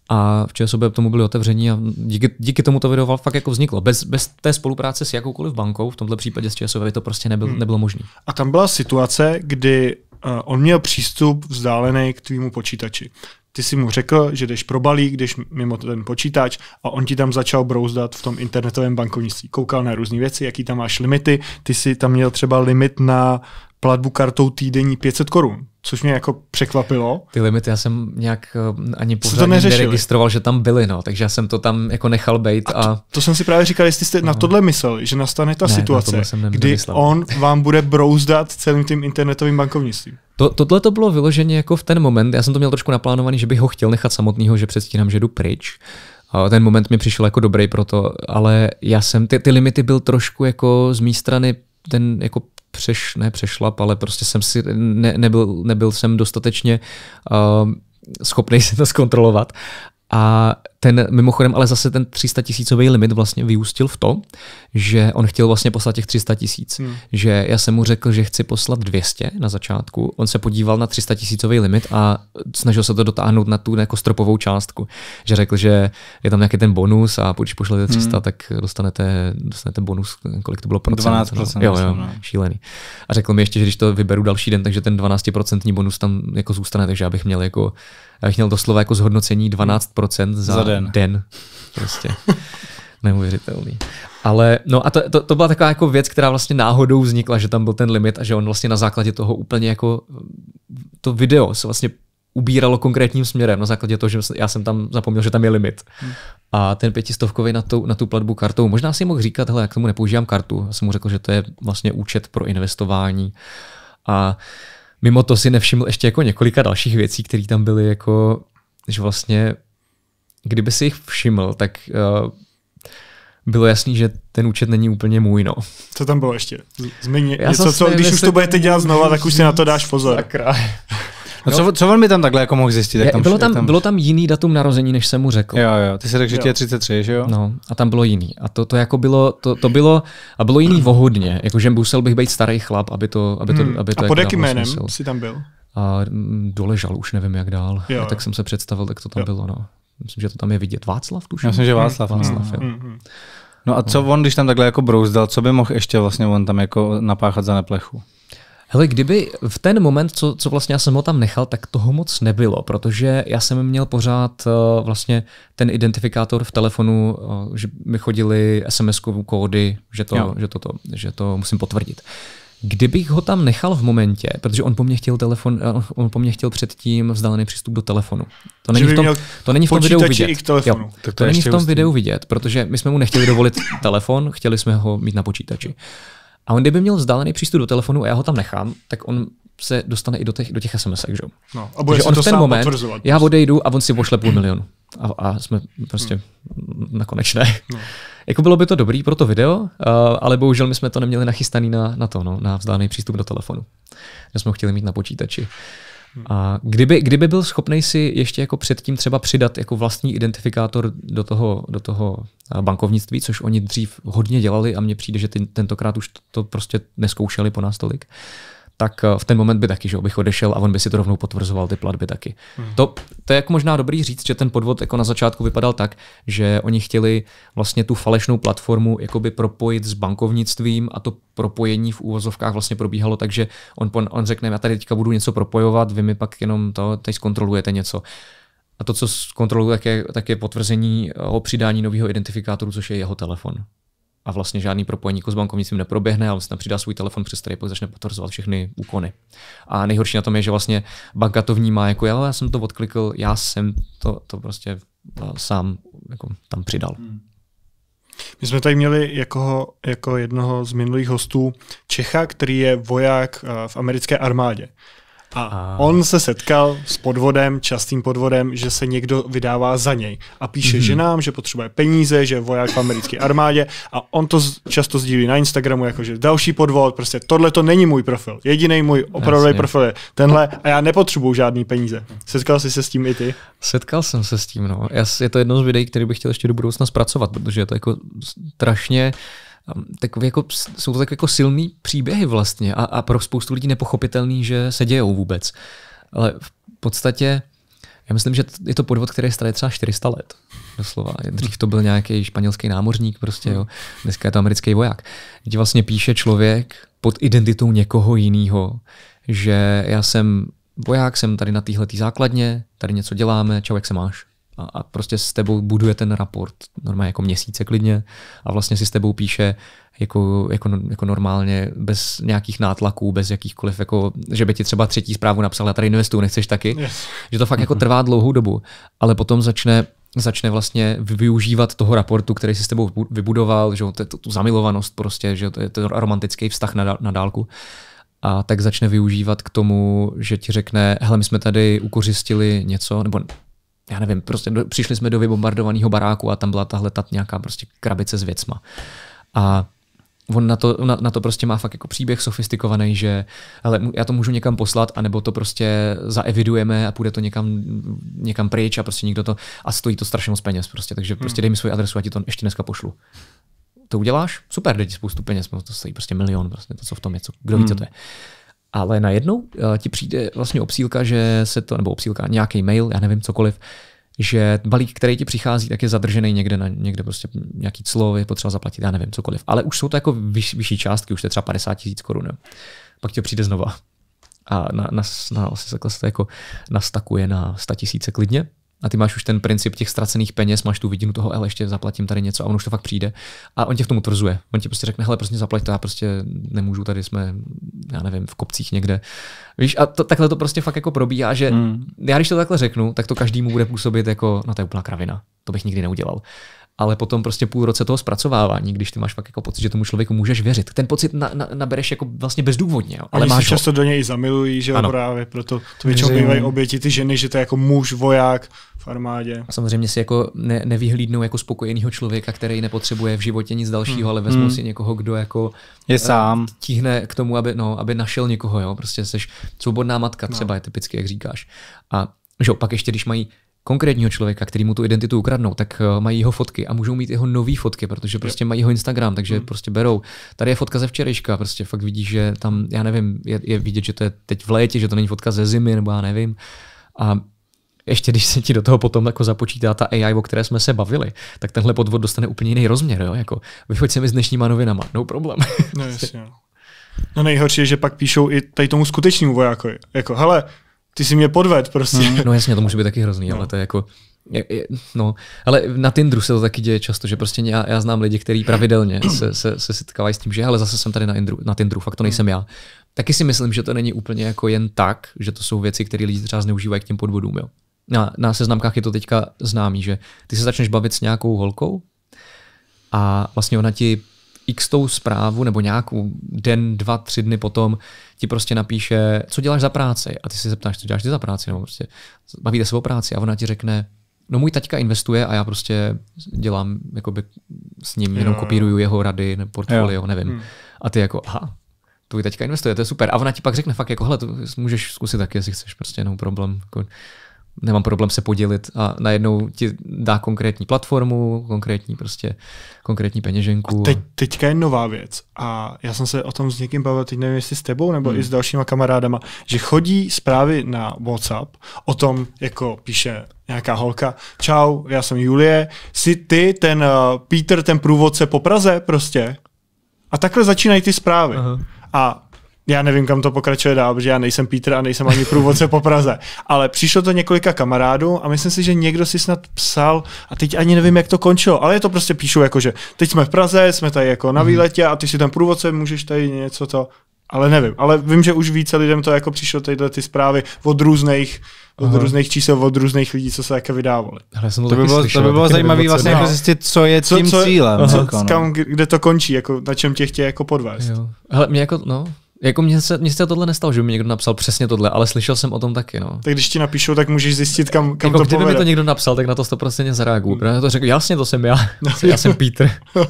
A v ČSOB tomu byli otevření a díky, díky tomu to video fakt jako vzniklo. Bez, bez té spolupráce s jakoukoliv bankou, v tomto případě s ČSOB, by to prostě nebyl, hmm. nebylo možné. A tam byla situace, kdy eh, on měl přístup vzdálený k tvýmu počítači ty si mu řekl, že jdeš pro balík, jdeš mimo ten počítač a on ti tam začal brouzdat v tom internetovém bankovnictví. Koukal na různé věci, jaký tam máš limity, ty si tam měl třeba limit na platbu kartou týdenní 500 korun, což mě jako překvapilo. Ty limity já jsem nějak eh, ani pořádně neregistroval, že tam byly, no, takže já jsem to tam jako nechal být. A, a... To, to, jsem si právě říkal, jestli jste no. na tohle myslel, že nastane ta ne, situace, kdy on vám bude brouzdat celým tím internetovým bankovnictvím. To, tohle to bylo vyloženě jako v ten moment, já jsem to měl trošku naplánovaný, že bych ho chtěl nechat samotného, že předstínám, že jdu pryč. A ten moment mi přišel jako dobrý proto, ale já jsem, ty, ty limity byl trošku jako z mé strany ten jako přeš, ne přešlap, ale prostě jsem si, ne, nebyl, nebyl jsem dostatečně uh, schopný se to zkontrolovat. A ten mimochodem ale zase ten 300 tisícový limit vlastně vyústil v to, že on chtěl vlastně poslat těch 300 tisíc. Hmm. Že já jsem mu řekl, že chci poslat 200 na začátku, on se podíval na 300 tisícový limit a snažil se to dotáhnout na tu jako stropovou částku. Že řekl, že je tam nějaký ten bonus a když pošlete 300, hmm. tak dostanete, dostanete bonus, kolik to bylo procent. 12 no. Jo, jo, no. šílený. A řekl mi ještě, že když to vyberu další den, takže ten 12% bonus tam jako zůstane, takže já bych měl jako já eh, bych měl doslova jako zhodnocení 12% za, za den. den. Prostě. Neuvěřitelný. Ale no a to, to, to byla taková jako věc, která vlastně náhodou vznikla, že tam byl ten limit a že on vlastně na základě toho úplně jako eh, to video se vlastně ubíralo konkrétním směrem na základě toho, že já jsem tam zapomněl, že tam je limit. Hmm. A ten pětistovkový na tu, na tu platbu kartou, možná si mohl říkat, hele, jak tomu nepoužívám kartu. Já jsem mu řekl, že to je vlastně účet pro investování. A uh, Mimo to si nevšiml ještě jako několika dalších věcí, které tam byly jako, že vlastně, kdyby si jich všiml, tak uh, bylo jasný, že ten účet není úplně můj, no. Co tam bylo ještě? Zmiň něco, co, když už to budete dělat znova, tak už si na to dáš pozor. Sakra. No, co, co on mi tam takhle jako mohl zjistit? Jak tam, bylo, tam, jak tam... bylo tam jiný datum narození, než jsem mu řekl. Jo, jo, ty si řekl, že ti je 33, že jo? No, a tam bylo jiný. A to, to jako bylo, to, to bylo, a bylo jiný vohodně, jakože musel bych být starý chlap, aby to, aby to, hmm. aby to A pod jakým jménem jsi tam byl? A mm, doležal, už nevím jak dál. Jo. jo. tak jsem se představil, tak to tam jo. bylo, no. Myslím, že to tam je vidět. Václav, tuším. Já myslím, že hmm, Václav. No. Václav, Mm. No a co no. on, když tam takhle jako brouzdal, co by mohl ještě vlastně on tam jako napáchat za neplechu? Hele, kdyby v ten moment, co, co vlastně já jsem ho tam nechal, tak toho moc nebylo, protože já jsem měl pořád uh, vlastně ten identifikátor v telefonu, uh, že mi chodili sms kódy, že to, že, to, to, že to musím potvrdit. Kdybych ho tam nechal v momentě, protože on po mně chtěl telefon, eh, on po mně chtěl předtím vzdálený přístup do telefonu. To není v tom, to není v tom videu vidět. k telefonu. Jo, tak to, to není v tom videu vidět, protože my jsme mu nechtěli dovolit telefon, chtěli jsme ho mít na počítači. Uh, a on kdyby měl vzdálený přístup do telefonu a já ho tam nechám, tak on se dostane i do těch, do těch SMS, že jo. No, a bude on to v ten moment, já odejdu a on si pošle půl milionu. A, a jsme prostě hmm. na konečné. No. Jako bylo by to dobrý pro to video, uh, ale bohužel my jsme to neměli nachystaný na, na to, no, na vzdálený přístup do telefonu. Že jsme ho chtěli mít na počítači. Hmm. A kdyby, kdyby byl schopný si ještě jako předtím třeba přidat jako vlastní identifikátor do toho, do toho bankovnictví, což oni dřív hodně dělali a mně přijde, že ty, tentokrát už to, to prostě neskoušeli po nás tolik, uh, tak eh, v ten moment by taky, že bych odešel a on by si to rovnou potvrzoval, ty platby taky. Hmm. To, to je jako možná dobrý říct, že ten podvod jako na začátku vypadal tak, že oni chtěli vlastně tu falešnou platformu jakoby propojit s bankovnictvím a to propojení v úvozovkách vlastně probíhalo takže on, on řekne, já tady teďka budu něco propojovat, vy mi pak jenom to, teď zkontrolujete něco. A to, co zkontroluje, tak je, tak je potvrzení o přidání nového identifikátoru, což je jeho telefon a vlastně žádný propojení jako s bankovnictvím neproběhne, ale vlastně přidá svůj telefon, přes který pak začne potvrzovat všechny úkony. A nejhorší na tom je, že vlastně banka to vnímá jako, já, já jsem to odklikl, já jsem to, to prostě sám jako tam přidal. Hmm. My jsme tady měli jako, jako jednoho z minulých hostů Čecha, který je voják v americké armádě. A, a on se setkal s podvodem, častým podvodem, že se někdo vydává za něj a píše mm-hmm. ženám, že potřebuje peníze, že je voják v americké armádě a on to často sdílí na Instagramu, jakože další podvod, prostě tohle to není můj profil. Jediný můj opravdový profil je tenhle a já nepotřebuju žádný peníze. Setkal jsi se s tím i ty? Setkal jsem se s tím, no. Já, je to jedno z videí, které bych chtěl ještě do budoucna zpracovat, protože je to jako strašně uh, tak jako, jsou to tak jako silný příběhy vlastně a, a pro spoustu lidí nepochopitelný, že se dějou vůbec. Ale v podstatě já myslím, že je to podvod, který je třeba 400 let. Doslova. Dřív to byl nějaký španělský námořník, prostě, jo. dneska je to americký voják. Kdy vlastně píše člověk pod identitou někoho jiného, že já jsem voják, jsem tady na téhle základně, tady něco děláme, člověk se máš a, a prostě s tebou buduje ten raport normálně jako měsíce klidně a vlastně si s tebou píše jako, jako, jako normálně bez nějakých nátlaků, bez jakýchkoliv, jako, že by ti třeba třetí zprávu napsala, tady investuju, nechceš taky, yes. že to fakt jako trvá dlouhou dobu, ale potom začne začne vlastně využívat toho raportu, který si s tebou vybudoval, že to, tu zamilovanost prostě, že to je ten romantický vztah na, na dálku a tak začne využívat k tomu, že ti řekne, hele, my jsme tady ukořistili něco, nebo já nevím, prostě do, přišli jsme do vybombardovaného baráku a tam byla tahle ta nějaká prostě krabice s věcma. A on na to, na, na to prostě má fakt jako příběh sofistikovaný, že ale já to můžu někam poslat, anebo to prostě zaevidujeme a půjde to někam, někam pryč a prostě nikdo to, a stojí to strašně moc peněz prostě, takže hmm. prostě dej mi svoji adresu a ti to ještě dneska pošlu. To uděláš? Super, dej ti spoustu peněz, to stojí prostě milion, prostě to, co v tom je, co, kdo hmm. ví, co hmm. to je ale najednou eh, ti přijde vlastně obsílka, že se to, nebo obsílka, nějaký mail, já nevím, cokoliv, že balík, který ti přichází, tak je zadržený někde na někde prostě nějaký clo, je potřeba zaplatit, já nevím, cokoliv. Ale už jsou to jako vyš, vyšší částky, už to je třeba 50 tisíc korun. Pak ti přijde znova. A na, na, na, na, vlastně se to jako nastakuje na 100 tisíce klidně a ty máš už ten princip těch ztracených peněz, máš tu vidinu toho, ale ještě zaplatím tady něco a on už to fakt přijde. A on tě v tom utvrzuje. On ti prostě řekne, hele, prostě zaplať to, já prostě nemůžu, tady jsme, já nevím, v kopcích někde. Víš, a to, takhle to prostě fakt jako probíhá, že mm. já když to takhle řeknu, tak to každému bude působit jako, no to je úplná kravina, to bych nikdy neudělal ale potom prostě půl roce toho zpracovávání, když ty máš fakt jako pocit, že tomu člověku můžeš věřit. Ten pocit na, na, nabereš jako vlastně bezdůvodně, jo, ale máš se ho. často do něj zamilují, že ano. právě proto to většinou bývají oběti ty ženy, že to je jako muž, voják v armádě. A samozřejmě si jako ne, nevyhlídnou jako spokojeného člověka, který nepotřebuje v životě nic dalšího, hmm. ale vezmou hmm. si někoho, kdo jako je eh, sám. Tíhne k tomu, aby, no, aby našel někoho, jo. Prostě jsi svobodná matka no. třeba no. je typicky, jak říkáš. A že jo, pak ještě, když mají konkrétního člověka, který mu tu identitu ukradnou, tak eh, mají jeho fotky a můžou mít jeho nové fotky, protože prostě mají jeho Instagram, takže mm. prostě berou. Tady je fotka ze včerejška, prostě fakt vidíš, že tam, já nevím, je, je vidět, že to je teď v létě, že to není fotka ze zimy, nebo já nevím. A ještě když se ti do toho potom jako započítá ta AI, o které jsme se bavili, tak tenhle podvod dostane úplně jiný rozměr. Jo? Jako, vyhoď se mi s dnešníma novinama, no problém. No, jasně. No, no nejhorší je, že pak píšou i tady tomu skutečnému vojákovi. Jako, hele, ty si mě podved prostě. Hmm. No jasně, to může být taky hrozný, no. ale to je jako... No, ale na Tinderu se to taky děje často, že prostě já, já znám lidi, kteří pravidelně se, se, se setkávají s tím, že ale zase jsem tady na, Indru, na Tinderu, fakt to nejsem já. Taky si myslím, že to není úplně jako jen tak, že to jsou věci, které lidi třeba zneužívají k těm podvodům. Jo. Na, na seznamkách je to teďka známý, že ty se začneš bavit s nějakou holkou a vlastně ona ti x tou zprávu nebo nějakou den, dva, tři dny potom uh, ti prostě napíše, co děláš za práci. A ty si zeptáš, co děláš ty za práci, nebo prostě bavíte se o práci a ona ti řekne, no můj taťka investuje a já prostě dělám jakoby s ním, jenom jo. kopíruju jeho rady, ne, portfolio, jo. nevím. Hmm. A ty jako, aha, tvůj taťka investuje, to je super. A ona ti pak řekne fakt jako, hele, to můžeš zkusit taky, jestli chceš, prostě jenom problém. Jako, nemám problém se podělit a najednou ti dá konkrétní platformu, konkrétní prostě, konkrétní peněženku. A teď, teďka je nová věc a já jsem se o tom s někým bavil, teď nevím jestli s tebou nebo hmm. i s dalšíma kamarádama, že chodí zprávy na WhatsApp o tom, jako píše nějaká holka, čau, já jsem Julie, jsi ty ten uh, Peter, ten průvodce po Praze prostě? A takhle začínají ty zprávy. Aha. A já nevím, kam to pokračuje dál, protože já nejsem Pítr a nejsem ani průvodce po Praze. Ale přišlo to několika kamarádů a myslím si, že někdo si snad psal a teď ani nevím, jak to končilo, ale je to prostě píšu jako, že teď jsme v Praze, jsme tady jako na mhm. výletě a ty si tam průvodce, můžeš tady něco to, ale nevím. Ale vím, že už více lidem to jako přišlo tyhle ty zprávy od různých od Aha. různých čísel, od různých lidí, co se také vydávali. Hle, jsem to, to, by bylo, slyšel, to by bylo zajímavé vlastně jako zjistit, co je co, tím co, cílem. Co, jako, no. kam, kde to končí, jako, na čem tě chtějí jako podvést. Jo. Hele, mě jako, no, jako mně se, mně se tohle nestalo, že by mi někdo napsal přesně tohle, ale slyšel jsem o tom taky. No. Tak když ti napíšou, tak můžeš zjistit, kam, kam jako, to kdyby povede. mi to někdo napsal, tak na to 100% zareaguju. Mm. Já to řekl, jasně, to jsem já. No, já jsem Peter. No.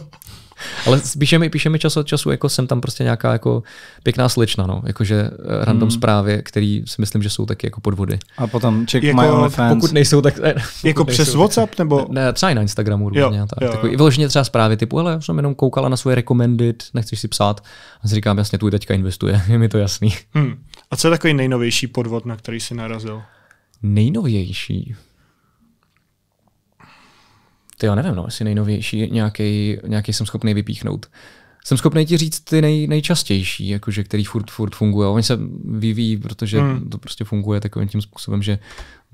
Ale píše mi, píše mi čas od času, jako jsem tam prostě nějaká jako pěkná slečna, no. Jakože eh, random hmm. zprávy, které si myslím, že jsou taky jako podvody. A potom check jako, my fans. Pokud nejsou, tak... Ne, jako pokud jako nejsou, přes WhatsApp nebo... Ne, třeba i na Instagramu různě. Jo, tak, jo, jo. vyloženě třeba zprávy typu, ale jsem jenom koukala na svoje recommended, nechceš si psát. A si říkám, jasně, tu teďka investuje, je mi to jasný. Hmm. A co je takový nejnovější podvod, na který jsi narazil? Nejnovější? ty já nevím, no, jestli nejnovější nějaký, nějaký jsem schopný vypíchnout jsem schopný ti říct ty nej, nejčastější, jakože, který furt, furt funguje. Oni se vyvíjí, protože hmm. to prostě funguje takovým tím způsobem, že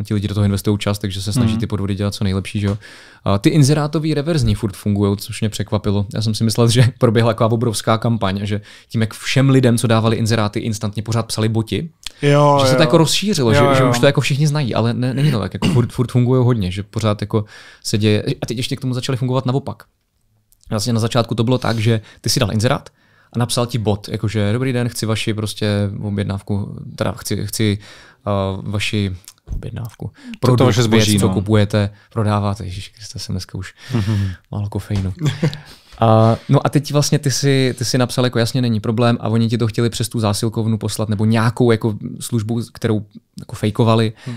ti lidi do toho investují čas, takže se snaží hmm. ty podvody dělat co nejlepší. Že jo? A ty inzerátový reverzní furt fungují, což mě překvapilo. Já jsem si myslel, že proběhla taková obrovská kampaň, že tím, jak všem lidem, co dávali inzeráty, instantně pořád psali boti, jo, že se jo. to jako rozšířilo, jo, že, jo. že, už to jako všichni znají, ale ne, není to tak. Jako furt, furt fungují hodně, že pořád jako se děje. A teď ještě k tomu začaly fungovat naopak vlastně na začátku to bylo tak, že ty si dal inzerát a napsal ti bot, jakože dobrý den, chci vaši prostě objednávku, teda chci, chci uh, vaši objednávku. Produkt, to vaše zboží, věc, no. co kupujete, prodáváte. Ježíš jste jsem dneska už málo kofeinu. A, no a teď vlastně ty si, ty si napsal, jako jasně není problém a oni ti to chtěli přes tu zásilkovnu poslat nebo nějakou jako službu, kterou jako fejkovali. Hmm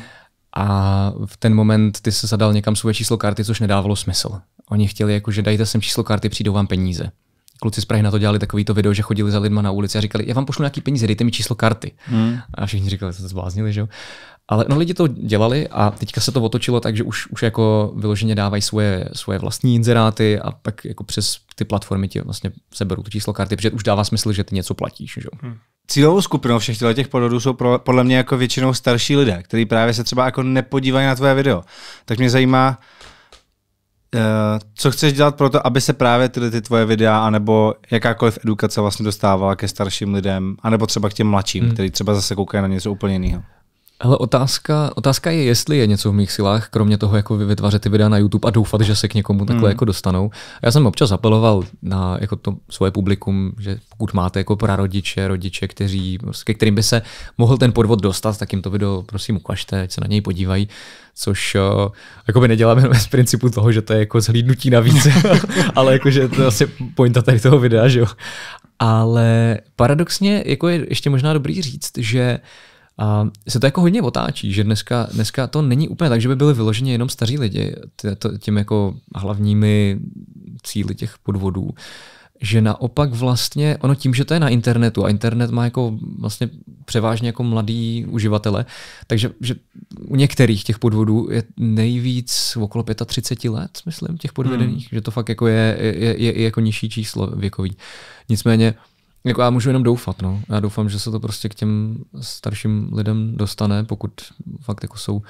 a v ten moment ty se zadal někam svoje číslo karty, což nedávalo smysl. Oni chtěli, jako, že dajte sem číslo karty, přijdou vám peníze. Kluci z Prahy na to dělali takovýto video, že chodili za lidma na ulici a říkali, já vám pošlu nějaký peníze, dejte mi číslo karty. Hmm. A všichni říkali, že se zbláznili, že jo. Ale no, lidi to dělali a teďka se to otočilo takže už, už jako vyloženě dávají svoje, svoje vlastní inzeráty a pak jako přes ty platformy ti vlastně seberou to číslo karty, protože už dává smysl, že ty něco platíš. Že? Hmm cílovou skupinou všech těch porodů jsou pro, podle mě jako většinou starší lidé, kteří právě se třeba jako nepodívají na tvoje video. Tak mě zajímá, uh, co chceš dělat pro to, aby se právě tyhle ty tvoje videa anebo jakákoliv edukace vlastně dostávala ke starším lidem, anebo třeba k těm mladším, hmm. kteří třeba zase koukají na něco úplně jiného. Ale otázka, otázka je, jestli je něco v mých silách, kromě toho jako vytvářet ty videa na YouTube a doufat, že se k někomu takhle mm. jako dostanou. Já jsem občas apeloval na jako to svoje publikum, že pokud máte jako prarodiče, rodiče, kteří, prostě ke kterým by se mohl ten podvod dostat, tak jim to video prosím ukažte, ať se na něj podívají, což eh, jako by neděláme jenom z principu toho, že to je jako zhlídnutí navíc, ale jakože to je asi pointa tady toho videa, že jo. Ale paradoxně jako je ještě možná dobrý říct, že a se to jako hodně otáčí, že dneska, dneska to není úplně tak, že by byly vyloženě jenom staří lidi tím jako hlavními cíly těch podvodů. Že naopak vlastně, ono tím, že to je na internetu a internet má jako vlastně převážně jako mladý uživatele, takže že u některých těch podvodů je nejvíc okolo 35 let, myslím, těch podvedených, hmm. že to fakt jako je, je, je, je jako nižší číslo věkový. Nicméně uh, jako já můžu jenom doufat, no. Já doufám, že se to prostě k těm starším lidem dostane, pokud fakt jako jsou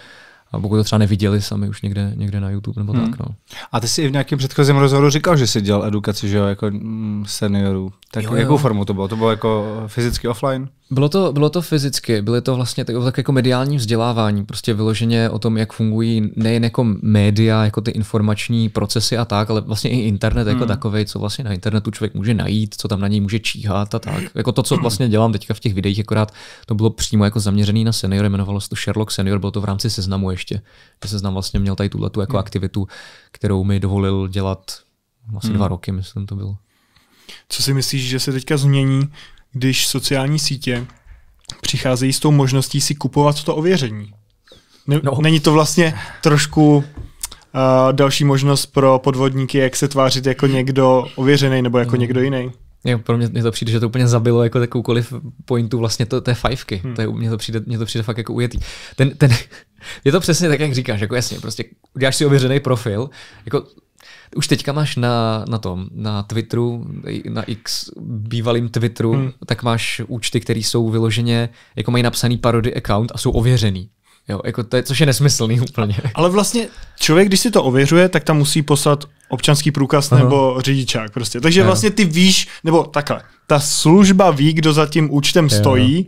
a pokud to třeba neviděli sami už někde, někde na YouTube nebo hmm. tak. No. A ty jsi i v nějakém předchozím rozhovoru říkal, že jsi dělal edukaci že jo, jako mm, seniorů. Tak jo, jakou formu to bylo? To bylo jako fyzicky offline? Bylo to, bylo to fyzicky, byly to vlastně tak, tak jako mediální vzdělávání, prostě vyloženě o tom, jak fungují nejen jako média, jako ty informační procesy a tak, ale vlastně i internet jako hmm. takový, co vlastně na internetu člověk může najít, co tam na něj může číhat a tak. Jako to, co hmm. vlastně dělám teďka v těch videích, akorát to bylo přímo jako zaměřený na seniory, jmenovalo se to Sherlock Senior, bylo to v rámci seznamu ještě, že seznam vlastně měl tady tuhle jako hmm. aktivitu, kterou mi dovolil dělat asi hmm. dva roky, myslím to bylo. Co si myslíš, že se teďka změní když sociální sítě přicházejí s tou možností si kupovat to ověření. Ne, no. Není to vlastně trošku uh, další možnost pro podvodníky, jak se tvářit jako někdo ověřený nebo jako no. někdo jiný? Jo, pro mě, mě to přijde, že to úplně zabilo jako takovoukoliv pointu vlastně to, té fajfky. Hmm. To je, mně, to přijde, mně to přijde fakt jako ujetý. Ten, ten, je to přesně tak, jak říkáš, jako jasně, prostě uděláš si ověřený profil, jako už teďka máš na, na tom, na Twitteru, na X bývalým Twitteru, hmm. tak máš účty, které jsou vyloženě, jako mají napsaný parody account a jsou ověřený. Jo, jako to je, což je nesmyslný úplně. Ale vlastně člověk, když si to ověřuje, tak tam musí poslat občanský průkaz Aha. nebo řidičák prostě. Takže jo. vlastně ty víš, nebo takhle, ta služba ví, kdo za tím účtem jo. stojí,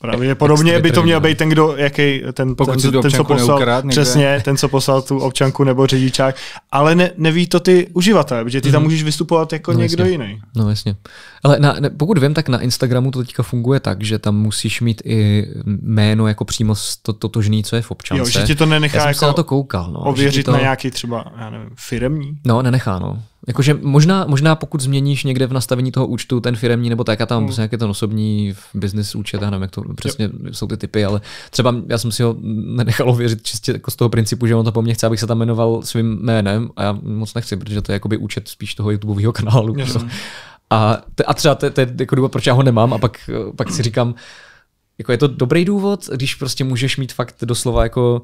Právě podobně by to měl být ten, kdo, jaký ten, Pokud ten, ten co poslal, neukrát, přesně, ten, co poslal tu občanku nebo řidičák, ale ne, neví to ty uživatelé, protože ty mm. tam mhm. můžeš vystupovat jako no, někdo jasně. jiný. No jasně. Ale na, ne, pokud vím, tak na Instagramu to teďka funguje tak, že tam musíš mít i jméno jako přímo to, totožný, co je v občance. Jo, že ti to nenechá Já jsem jako se na to koukal. No, ověřit to, na nějaký třeba, já nevím, firemní? No, nenechá, no. Jakože možná, možná pokud změníš někde v nastavení toho účtu ten firemní nebo tak, a tam mm. nějaký prostě ten osobní business účet, já nevím, jak to přesně jo. jsou ty typy, ale třeba já jsem si ho nenechal věřit čistě jako z toho principu, že on to po mně chce, abych se tam jmenoval svým jménem a já moc nechci, protože to je jakoby účet spíš toho YouTubeového kanálu. Prostě. A, a třeba to je jako důvod, proč já ho nemám a pak, pak si říkám, jako je to dobrý důvod, když prostě můžeš mít fakt doslova jako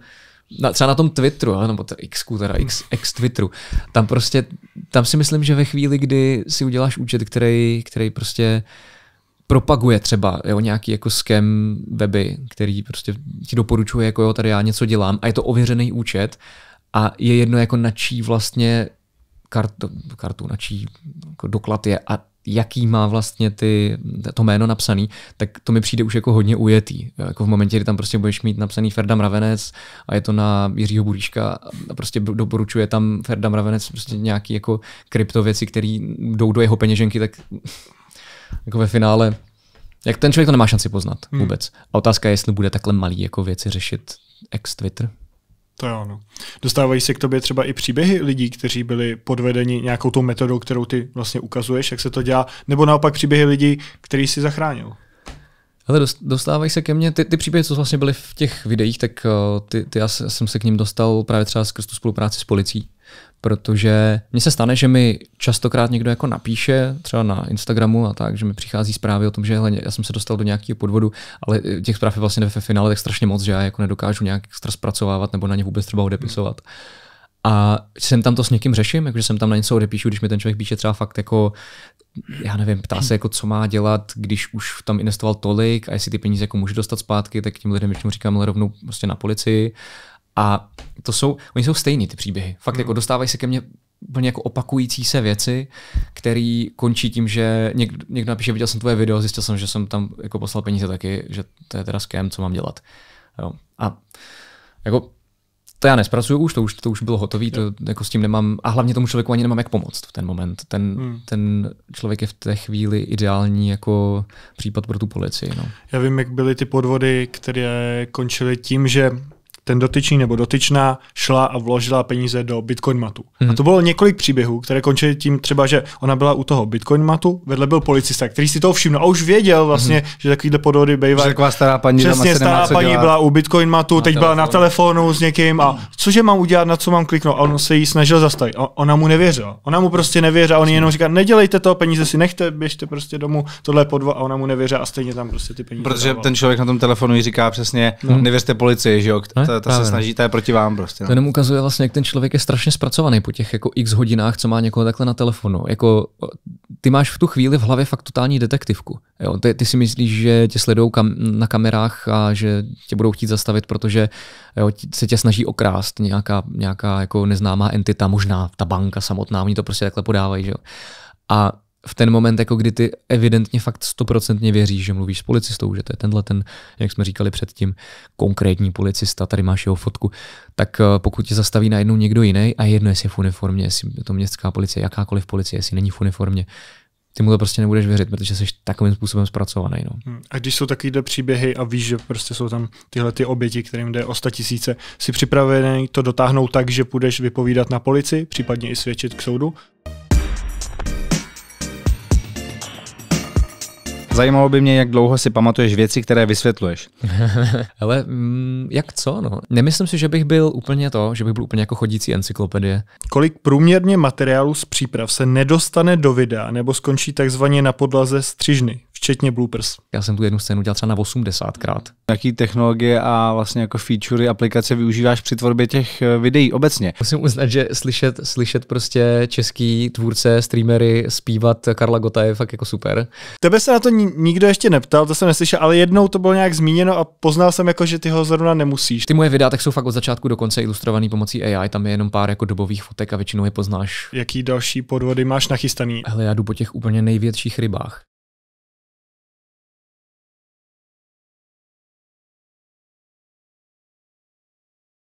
na, třeba na tom Twitteru, nebo X, teda X, X Twitteru, tam prostě, tam si myslím, že ve chvíli, kdy si uděláš účet, který, který prostě propaguje třeba jo, nějaký jako skem weby, který prostě ti doporučuje, jako jo, tady já něco dělám a je to ověřený účet a je jedno jako na čí vlastně kartu, kartu na čí jako doklad je a jaký má vlastně ty, to jméno napsaný, tak to mi přijde už jako hodně ujetý. Jako v momentě, kdy tam prostě budeš mít napsaný Ferda Mravenec a je to na Jiřího Buríška a prostě doporučuje tam Ferda Mravenec prostě nějaký jako kryptověci, které jdou do jeho peněženky, tak jako ve finále jak ten člověk to nemá šanci poznat hmm. vůbec. Hmm. A otázka je, jestli bude takhle malý jako věci řešit ex Twitter. To jo, ono. Dostávají se k tobě třeba i příběhy lidí, kteří byli podvedeni nějakou tou metodou, kterou ty vlastně ukazuješ, jak se to dělá, nebo naopak příběhy lidí, který si zachránil? Ale dostávají se ke mně ty, ty příběhy, co vlastně byly v těch videích, tak eh, ty, ty já jsem se k ním dostal právě třeba skrz tu spolupráci s policií protože mně se stane, že mi častokrát někdo jako napíše, třeba na Instagramu a tak, že mi přichází zprávy o tom, že hele, já jsem se dostal do nějakého podvodu, ale eh, těch zpráv je vlastně ve finále tak strašně moc, že já jako nedokážu nějak extra zpracovávat nebo na ně vůbec třeba odepisovat. A jsem tam to s někým řeším, jakože jsem tam na něco odepíšu, když mi ten člověk píše třeba fakt jako, já nevím, ptá se jako, co má dělat, když už tam investoval tolik a jestli ty peníze jako může dostat zpátky, tak tím lidem většinou říkám, ale rovnou prostě na policii. A to jsou, oni jsou stejný ty příběhy. Fakt hmm. jako dostávají se ke mně úplně jako opakující se věci, který končí tím, že někdo, někdo napíše, viděl jsem tvoje video, zjistil jsem, že jsem tam jako poslal peníze taky, že to je teda skem, co mám dělat. Jo. A jako to já nespracuju už, to už, to už bylo hotové, to jako s tím nemám, a hlavně tomu člověku ani nemám jak pomoct v ten moment. Ten, hmm. ten člověk je v té chvíli ideální jako případ pro tu policii. No. Já vím, jak byly ty podvody, které končily tím, že ten dotyčný nebo dotyčná šla a vložila peníze do Bitcoin matu. Hmm. A mhm. to bylo několik příběhů, které končily tím třeba, že ona byla u toho Bitcoin matu, vedle byl policista, který si toho všiml a už věděl vlastně, hmm. že takovýhle podvody bývají. Že taková stará paní, Přesně, stará paní dělat. byla u Bitcoin matu, na teď telefonu. byla na telefonu s někým a cože mám udělat, na co mám kliknout. A on se jí snažil zastavit. A ona mu nevěřila. Ona mu prostě nevěřila, on jenom říká, nedělejte to, peníze si nechte, běžte prostě domů, tohle je podvo a ona mu nevěřila a stejně tam prostě ty peníze. Protože dával. ten člověk na tom telefonu jí říká přesně, no. nevěřte policii, že jo? ta Právě, se no. snaží, ta je proti vám prostě. No. To jenom ukazuje vlastně, jak ten člověk je strašně zpracovaný po těch jako x hodinách, co má někoho takhle na telefonu. Jako, ty máš v tu chvíli v hlavě fakt totální detektivku. Jo? Ty, ty si myslíš, že tě sledují kam, na kamerách a že tě budou chtít zastavit, protože jo, se tě snaží okrást nějaká, nějaká jako neznámá entita, možná ta banka samotná, oni to prostě takhle podávají. Že jo? A v ten moment, jako kdy ty evidentně fakt stoprocentně věříš, že mluvíš s policistou, že to je tenhle ten, jak jsme říkali předtím, konkrétní policista, tady máš jeho fotku, tak eh, pokud tě zastaví najednou někdo jiný a jedno, jestli je v uniformě, jestli je to městská policie, jakákoliv policie, jestli není v uniformě, ty mu to prostě nebudeš věřit, protože jsi takovým způsobem zpracovaný. No. Hm, a když jsou takovýhle příběhy a víš, že prostě jsou tam tyhle ty oběti, kterým jde o sta tisíce, jsi připravený to dotáhnout tak, že půjdeš vypovídat na policii, případně i svědčit k soudu? Zajímalo by mě, jak dlouho si pamatuješ věci, které vysvětluješ. Ale mm, jak co? No? Nemyslím si, že bych byl úplně to, že bych byl úplně jako chodící encyklopedie. Kolik průměrně materiálu z příprav se nedostane do videa nebo skončí takzvaně na podlaze střižny? včetně bloopers. Já jsem tu jednu scénu dělal třeba na 80krát. Jaký technologie a vlastně jako featurey aplikace využíváš při tvorbě těch eh, videí obecně? Musím uznat, že slyšet, slyšet prostě český tvůrce, streamery zpívat Karla Gota je fakt jako super. Tebe se na to nikdo ještě neptal, to jsem neslyšel, ale jednou to bylo nějak zmíněno a poznal jsem jako, že ty ho zrovna nemusíš. Ty moje videa tak jsou fakt od začátku do konce ilustrovaný pomocí AI, tam je jenom pár jako dobových fotek a většinou je poznáš. Jaký další podvody máš nachystaný? Hele, já jdu po těch úplně největších rybách.